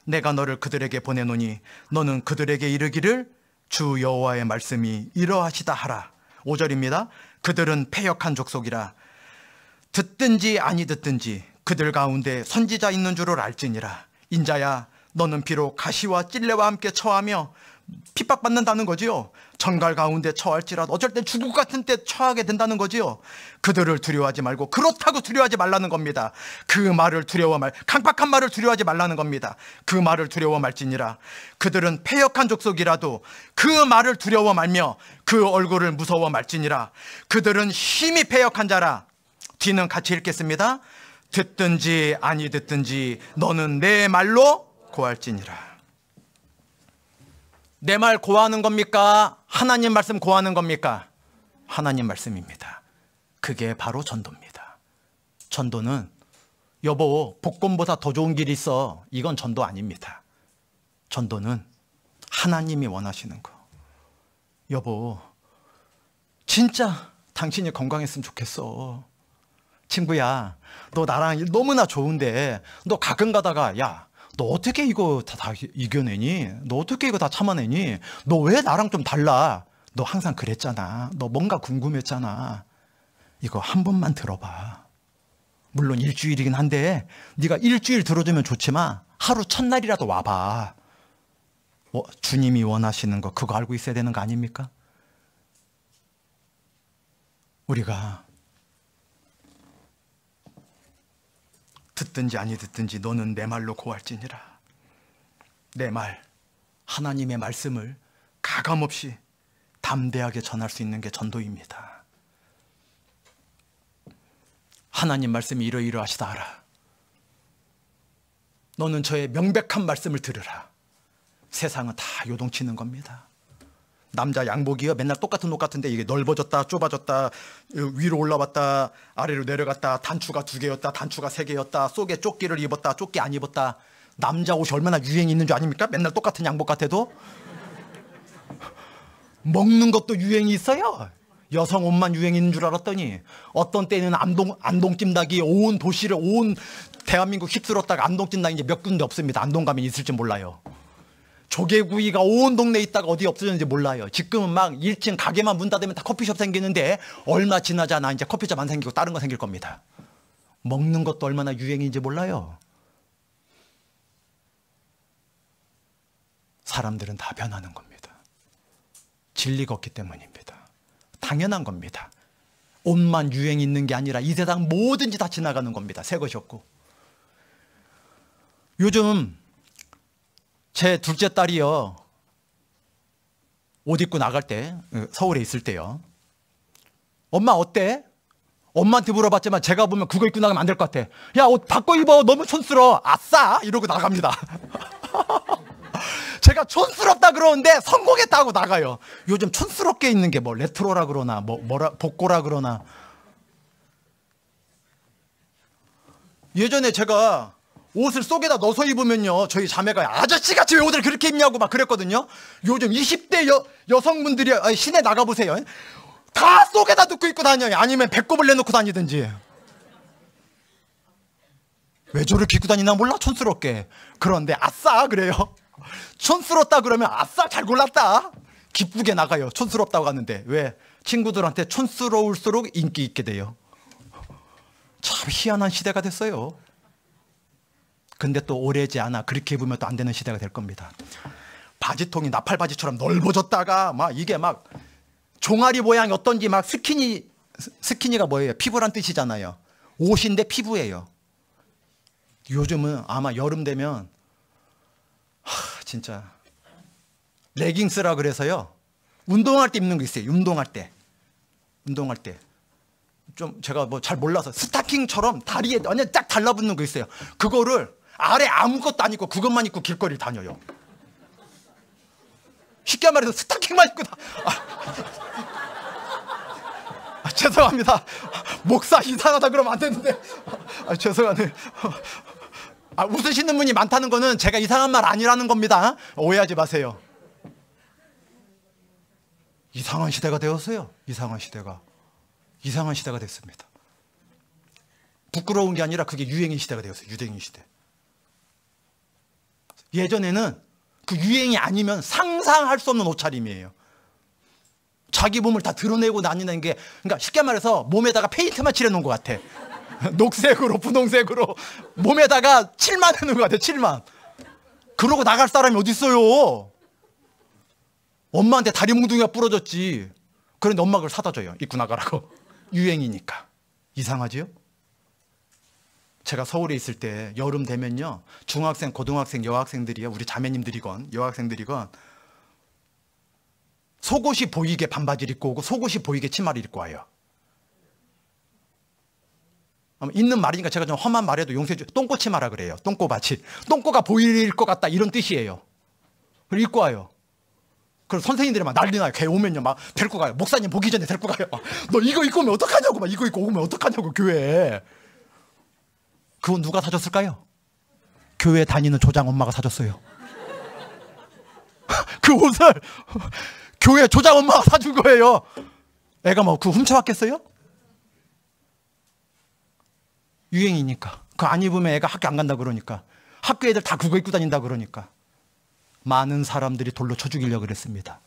내가 너를 그들에게 보내노니 너는 그들에게 이르기를 주 여호와의 말씀이 이러하시다 하라. 5절입니다. 그들은 패역한 족속이라 듣든지 아니 듣든지 그들 가운데 선지자 있는 줄을 알지니라. 인자야 너는 비록 가시와 찔레와 함께 처하며 핍박받는다는 거지요. 정갈 가운데 처할지라도 어쩔 땐 죽을 것 같은 때 처하게 된다는 거지요. 그들을 두려워하지 말고 그렇다고 두려워하지 말라는 겁니다. 그 말을 두려워 말, 강박한 말을 두려워하지 말라는 겁니다. 그 말을 두려워 말지니라. 그들은 패역한 족속이라도 그 말을 두려워 말며 그 얼굴을 무서워 말지니라. 그들은 힘이 패역한 자라. 뒤는 같이 읽겠습니다. 듣든지 아니 듣든지 너는 내 말로 고할지니라. 내말 고하는 겁니까? 하나님 말씀 고하는 겁니까? 하나님 말씀입니다. 그게 바로 전도입니다. 전도는 여보 복권보다 더 좋은 길이 있어. 이건 전도 아닙니다. 전도는 하나님이 원하시는 거. 여보 진짜 당신이 건강했으면 좋겠어. 친구야, 너 나랑 너무나 좋은데 너 가끔 가다가 야, 너 어떻게 이거 다, 다 이겨내니? 너 어떻게 이거 다 참아내니? 너 왜 나랑 좀 달라? 너 항상 그랬잖아. 너 뭔가 궁금했잖아. 이거 한 번만 들어봐. 물론 일주일이긴 한데 네가 일주일 들어주면 좋지만 하루 첫날이라도 와봐. 어, 주님이 원하시는 거 그거 알고 있어야 되는 거 아닙니까? 우리가 듣든지 아니 듣든지 너는 내 말로 고할지니라. 내 말, 하나님의 말씀을 가감없이 담대하게 전할 수 있는 게 전도입니다. 하나님 말씀이 이러이러하시다 하라. 너는 저의 명백한 말씀을 들으라. 세상은 다 요동치는 겁니다. 남자 양복이요 맨날 똑같은 옷 같은데 이게 넓어졌다 좁아졌다 어, 위로 올라왔다 아래로 내려갔다 단추가 두 개였다 단추가 세 개였다 속에 조끼를 입었다 조끼 안 입었다 남자 옷이 얼마나 유행이 있는 줄 아닙니까? 맨날 똑같은 양복 같아도 먹는 것도 유행이 있어요. 여성 옷만 유행 있는 줄 알았더니 어떤 때는 안동 안동찜닭이 온 도시를 온 대한민국 휩쓸었다가 안동찜닭 이제 몇 군데 없습니다. 안동 가면 있을지 몰라요. 조개구이가 온 동네에 있다가 어디 없어졌는지 몰라요. 지금은 막 1층 가게만 문 닫으면 다 커피숍 생기는데 얼마 지나잖아 이제 커피숍 안 생기고 다른 거 생길 겁니다. 먹는 것도 얼마나 유행인지 몰라요. 사람들은 다 변하는 겁니다. 진리가 없기 때문입니다. 당연한 겁니다. 옷만 유행 있는 게 아니라 이 세상 뭐든지 다 지나가는 겁니다. 새 것이 없고. 요즘 제 둘째 딸이요. 옷 입고 나갈 때, 어, 서울에 있을 때요. 엄마 어때? 엄마한테 물어봤지만 제가 보면 그거 입고 나가면 안 될 것 같아. 야, 옷 바꿔 입어. 너무 촌스러워. 아싸! 이러고 나갑니다. 제가 촌스럽다 그러는데 성공했다고 나가요. 요즘 촌스럽게 있는 게 뭐 레트로라 그러나 뭐 뭐라 복고라 그러나 예전에 제가 옷을 속에다 넣어서 입으면요 저희 자매가 아저씨같이 왜 옷을 그렇게 입냐고 막 그랬거든요 요즘 20대 여, 여성분들이 아니, 시내 나가보세요 다 속에다 넣고 입고 다녀요 아니면 배꼽을 내놓고 다니든지 왜저를게 입고 다니나 몰라 촌스럽게 그런데 아싸 그래요 촌스럽다 그러면 아싸 잘 골랐다 기쁘게 나가요 촌스럽다고 하는데 왜 친구들한테 촌스러울수록 인기 있게 돼요 참 희한한 시대가 됐어요 근데 또 오래지 않아 그렇게 입으면 또 안 되는 시대가 될 겁니다. 바지통이 나팔 바지처럼 넓어졌다가 막 이게 막 종아리 모양이 어떤지 막 스키니 스키니가 뭐예요? 피부란 뜻이잖아요. 옷인데 피부예요. 요즘은 아마 여름 되면 하, 진짜 레깅스라 그래서요. 운동할 때 입는 거 있어요. 운동할 때. 운동할 때. 좀 제가 뭐 잘 몰라서 스타킹처럼 다리에 완전 딱 달라붙는 거 있어요. 그거를 아래 아무것도 안 입고 그것만 입고 길거리를 다녀요. 쉽게 말해서 스타킹만 입고 다. 아, 아, 죄송합니다. 목사 이상하다 그러면 안 되는데. 아, 죄송하네 아, 웃으시는 분이 많다는 거는 제가 이상한 말 아니라는 겁니다. 오해하지 마세요. 이상한 시대가 되었어요. 이상한 시대가. 이상한 시대가 됐습니다. 부끄러운 게 아니라 그게 유행인 시대가 되었어요. 유행인 시대. 예전에는 그 유행이 아니면 상상할 수 없는 옷차림이에요. 자기 몸을 다 드러내고 다니는 게 그러니까 쉽게 말해서 몸에다가 페인트만 칠해놓은 것 같아. 녹색으로 분홍색으로 몸에다가 칠만 해놓은 것 같아. 칠만. 그러고 나갈 사람이 어디 어요 엄마한테 다리 몽둥이가 부러졌지. 그런데 엄마 그걸 사다 줘요. 입고 나가라고. 유행이니까. 이상하지요? 제가 서울에 있을 때 여름 되면요 중학생 고등학생 여학생들이요 우리 자매님들이건 여학생들이건 속옷이 보이게 반바지를 입고 오고 속옷이 보이게 치마를 입고 와요 어, 있는 말이니까 제가 좀 험한 말해도 용서해 주 똥꼬치마라 그래요 똥꼬바이 똥꼬가 보일 것 같다 이런 뜻이에요 그리고 입고 와요 그럼 선생님들이 막 난리 나요. 걔 오면요. 막 데리고 가요. 목사님 보기 전에 데리고 가요. 너 이거 입고 오면 어떡하냐고. 막 이거 입고 오면 어떡하냐고, 교회에. 그건 누가 사줬을까요? 교회 다니는 조장 엄마가 사줬어요. 그 옷을 교회 조장 엄마가 사준 거예요. 애가 뭐그 훔쳐왔겠어요? 유행이니까. 그안 입으면 애가 학교 안 간다 그러니까. 학교 애들 다 그거 입고 다닌다 그러니까. 많은 사람들이 돌로 쳐 죽이려고 그랬습니다.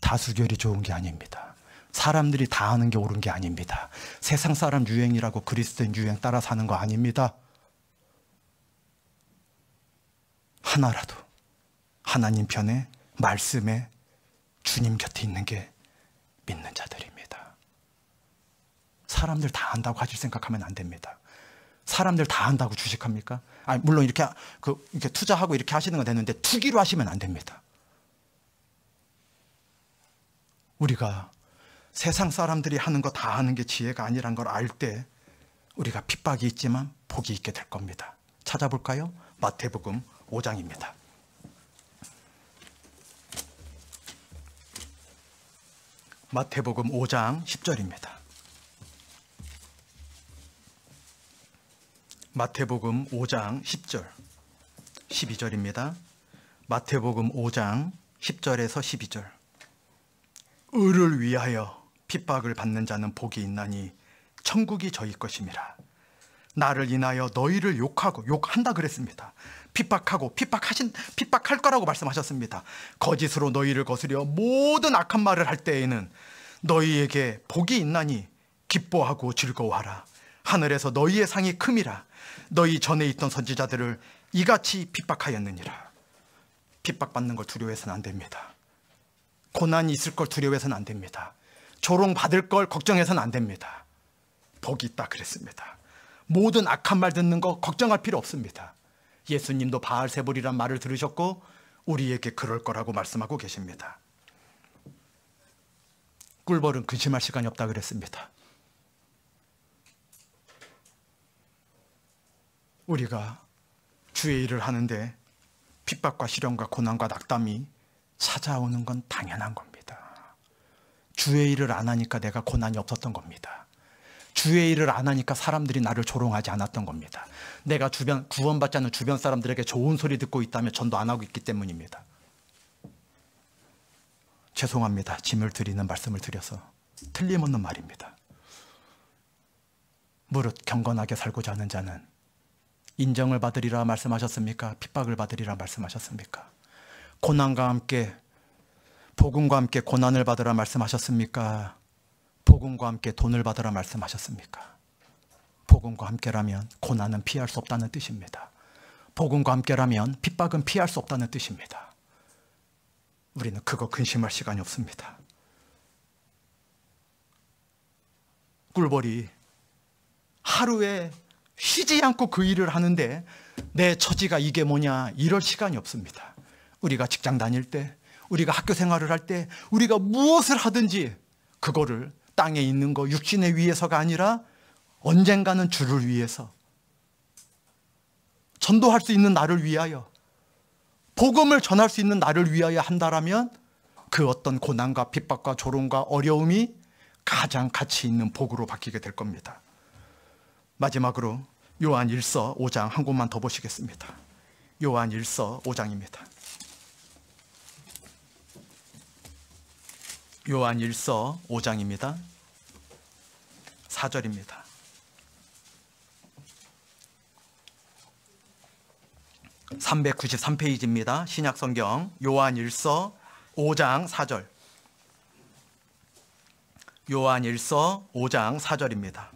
다수결이 좋은 게 아닙니다. 사람들이 다 하는 게 옳은 게 아닙니다. 세상 사람 유행이라고 그리스도인 유행 따라 사는 거 아닙니다. 하나라도 하나님 편에 말씀에 주님 곁에 있는 게 믿는 자들입니다. 사람들 다 한다고 하실 생각하면 안 됩니다. 사람들 다 한다고 주식합니까? 아 물론 이렇게 그 이렇게 투자하고 이렇게 하시는 건 되는데 투기로 하시면 안 됩니다. 우리가 세상 사람들이 하는 거 다 하는 게 지혜가 아니란 걸 알 때 우리가 핍박이 있지만 복이 있게 될 겁니다. 찾아볼까요? 마태복음 5장입니다. 마태복음 5장 10절입니다. 마태복음 5장 10절 12절입니다. 마태복음 5장 10절에서 12절 을을 위하여 핍박을 받는 자는 복이 있나니 천국이 저희 것입니다. 나를 인하여 너희를 욕하고 욕한다 그랬습니다. 핍박하고 핍박하신 핍박할 거라고 말씀하셨습니다. 거짓으로 너희를 거스려 모든 악한 말을 할 때에는 너희에게 복이 있나니 기뻐하고 즐거워하라. 하늘에서 너희의 상이 큼이라. 너희 전에 있던 선지자들을 이같이 핍박하였느니라. 핍박받는 걸 두려워해서는 안 됩니다. 고난이 있을 걸 두려워해서는 안 됩니다. 조롱받을 걸 걱정해서는 안 됩니다. 복이 있다 그랬습니다. 모든 악한 말 듣는 거 걱정할 필요 없습니다. 예수님도 바알세불이란 말을 들으셨고 우리에게 그럴 거라고 말씀하고 계십니다. 꿀벌은 근심할 시간이 없다 그랬습니다. 우리가 주의 일을 하는데 핍박과 시련과 고난과 낙담이 찾아오는 건 당연한 겁니다. 주의 일을 안 하니까 내가 고난이 없었던 겁니다. 주의 일을 안 하니까 사람들이 나를 조롱하지 않았던 겁니다. 내가 주변 구원받지 않는 주변 사람들에게 좋은 소리 듣고 있다며 전도 안 하고 있기 때문입니다. 죄송합니다. 짐을 드리는 말씀을 드려서 틀림없는 말입니다. 무릇 경건하게 살고자 하는 자는 인정을 받으리라 말씀하셨습니까? 핍박을 받으리라 말씀하셨습니까? 고난과 함께 복음과 함께 고난을 받으라 말씀하셨습니까? 복음과 함께 돈을 받으라 말씀하셨습니까? 복음과 함께라면 고난은 피할 수 없다는 뜻입니다. 복음과 함께라면 핍박은 피할 수 없다는 뜻입니다. 우리는 그거 근심할 시간이 없습니다. 꿀벌이 하루에 쉬지 않고 그 일을 하는데 내 처지가 이게 뭐냐 이럴 시간이 없습니다. 우리가 직장 다닐 때 우리가 학교 생활을 할 때 우리가 무엇을 하든지 그거를 땅에 있는 거 육신의 위해서가 아니라 언젠가는 주를 위해서 전도할 수 있는 나를 위하여 복음을 전할 수 있는 나를 위하여 한다라면 그 어떤 고난과 핍박과 조롱과 어려움이 가장 가치 있는 복으로 바뀌게 될 겁니다. 마지막으로 요한 1서 5장 한 곳만 더 보시겠습니다. 요한 1서 5장입니다. 요한 1서 5장입니다. 4절입니다. 3 9 3 페이지입니다 신약 성경 요한 1서 5장 4절. 요한 1서 5장 4절입니다.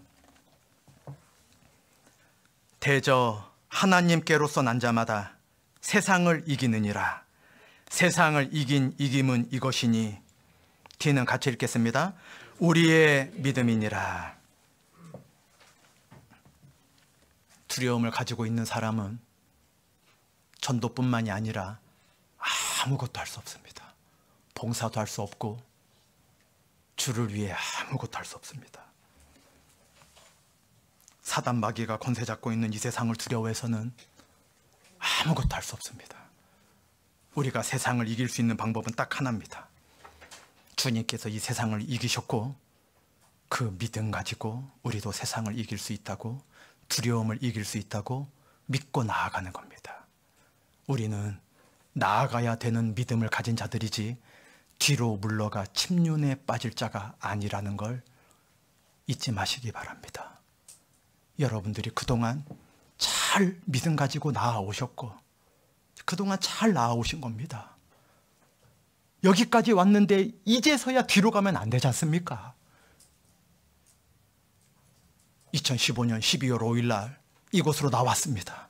대저 하나님께로서 난 자마다 세상을 이기느니라. 세상을 이긴 이김은 이것이니 뒤는 같이 읽겠습니다. 우리의 믿음이니라. 두려움을 가지고 있는 사람은 전도뿐만이 아니라 아무것도 할 수 없습니다. 봉사도 할 수 없고 주를 위해 아무것도 할 수 없습니다. 사단 마귀가 권세 잡고 있는 이 세상을 두려워해서는 아무것도 할 수 없습니다. 우리가 세상을 이길 수 있는 방법은 딱 하나입니다. 주님께서 이 세상을 이기셨고 그 믿음 가지고 우리도 세상을 이길 수 있다고 두려움을 이길 수 있다고 믿고 나아가는 겁니다. 우리는 나아가야 되는 믿음을 가진 자들이지 뒤로 물러가 침륜에 빠질 자가 아니라는 걸 잊지 마시기 바랍니다. 여러분들이 그동안 잘 믿음 가지고 나아오셨고 그동안 잘 나아오신 겁니다. 여기까지 왔는데 이제서야 뒤로 가면 안 되지 않습니까? 2015년 12월 5일 날 이곳으로 나왔습니다.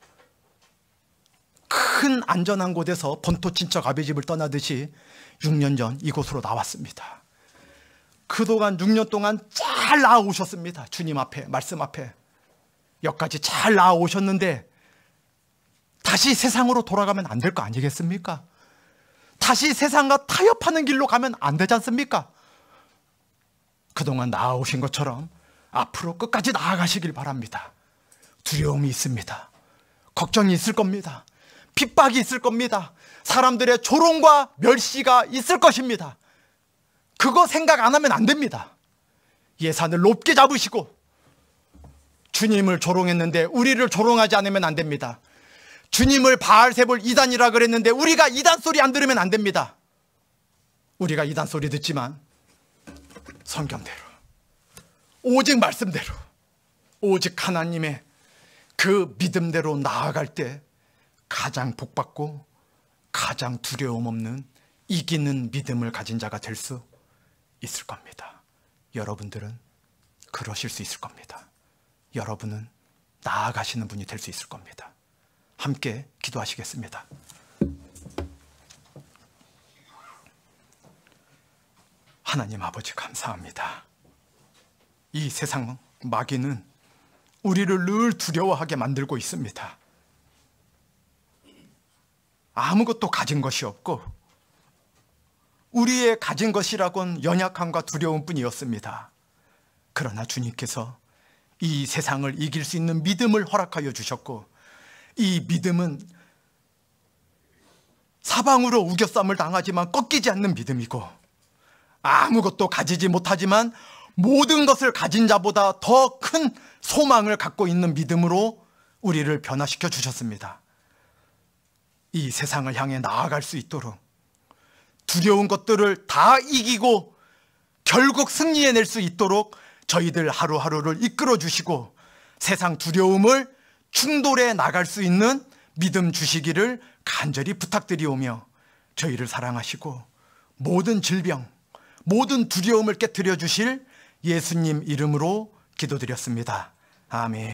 큰 안전한 곳에서 본토 친척 아비 집을 떠나듯이 6년 전 이곳으로 나왔습니다. 그동안 6년 동안 잘 나아오셨습니다. 주님 앞에, 말씀 앞에. 여기까지 잘 나아오셨는데 다시 세상으로 돌아가면 안 될 거 아니겠습니까? 다시 세상과 타협하는 길로 가면 안 되지 않습니까? 그동안 나아오신 것처럼 앞으로 끝까지 나아가시길 바랍니다. 두려움이 있습니다. 걱정이 있을 겁니다. 핍박이 있을 겁니다. 사람들의 조롱과 멸시가 있을 것입니다. 그거 생각 안 하면 안 됩니다. 예산을 높게 잡으시고 주님을 조롱했는데 우리를 조롱하지 않으면 안 됩니다. 주님을 바알세불 이단이라 그랬는데 우리가 이단 소리 안 들으면 안 됩니다. 우리가 이단 소리 듣지만 성경대로 오직 말씀대로 오직 하나님의 그 믿음대로 나아갈 때 가장 복받고 가장 두려움 없는 이기는 믿음을 가진 자가 될 수 있을 겁니다. 여러분들은 그러실 수 있을 겁니다. 여러분은 나아가시는 분이 될 수 있을 겁니다. 함께 기도하시겠습니다. 하나님 아버지 감사합니다. 이 세상 마귀는 우리를 늘 두려워하게 만들고 있습니다. 아무것도 가진 것이 없고 우리의 가진 것이라곤 연약함과 두려움 뿐이었습니다. 그러나 주님께서 이 세상을 이길 수 있는 믿음을 허락하여 주셨고 이 믿음은 사방으로 우겨쌈을 당하지만 꺾이지 않는 믿음이고 아무것도 가지지 못하지만 모든 것을 가진 자보다 더 큰 소망을 갖고 있는 믿음으로 우리를 변화시켜 주셨습니다. 이 세상을 향해 나아갈 수 있도록 두려운 것들을 다 이기고 결국 승리해낼 수 있도록 저희들 하루하루를 이끌어 주시고 세상 두려움을 충돌에 나갈 수 있는 믿음 주시기를 간절히 부탁드리오며 저희를 사랑하시고 모든 질병, 모든 두려움을 깨뜨려 주실 예수님 이름으로 기도드렸습니다. 아멘.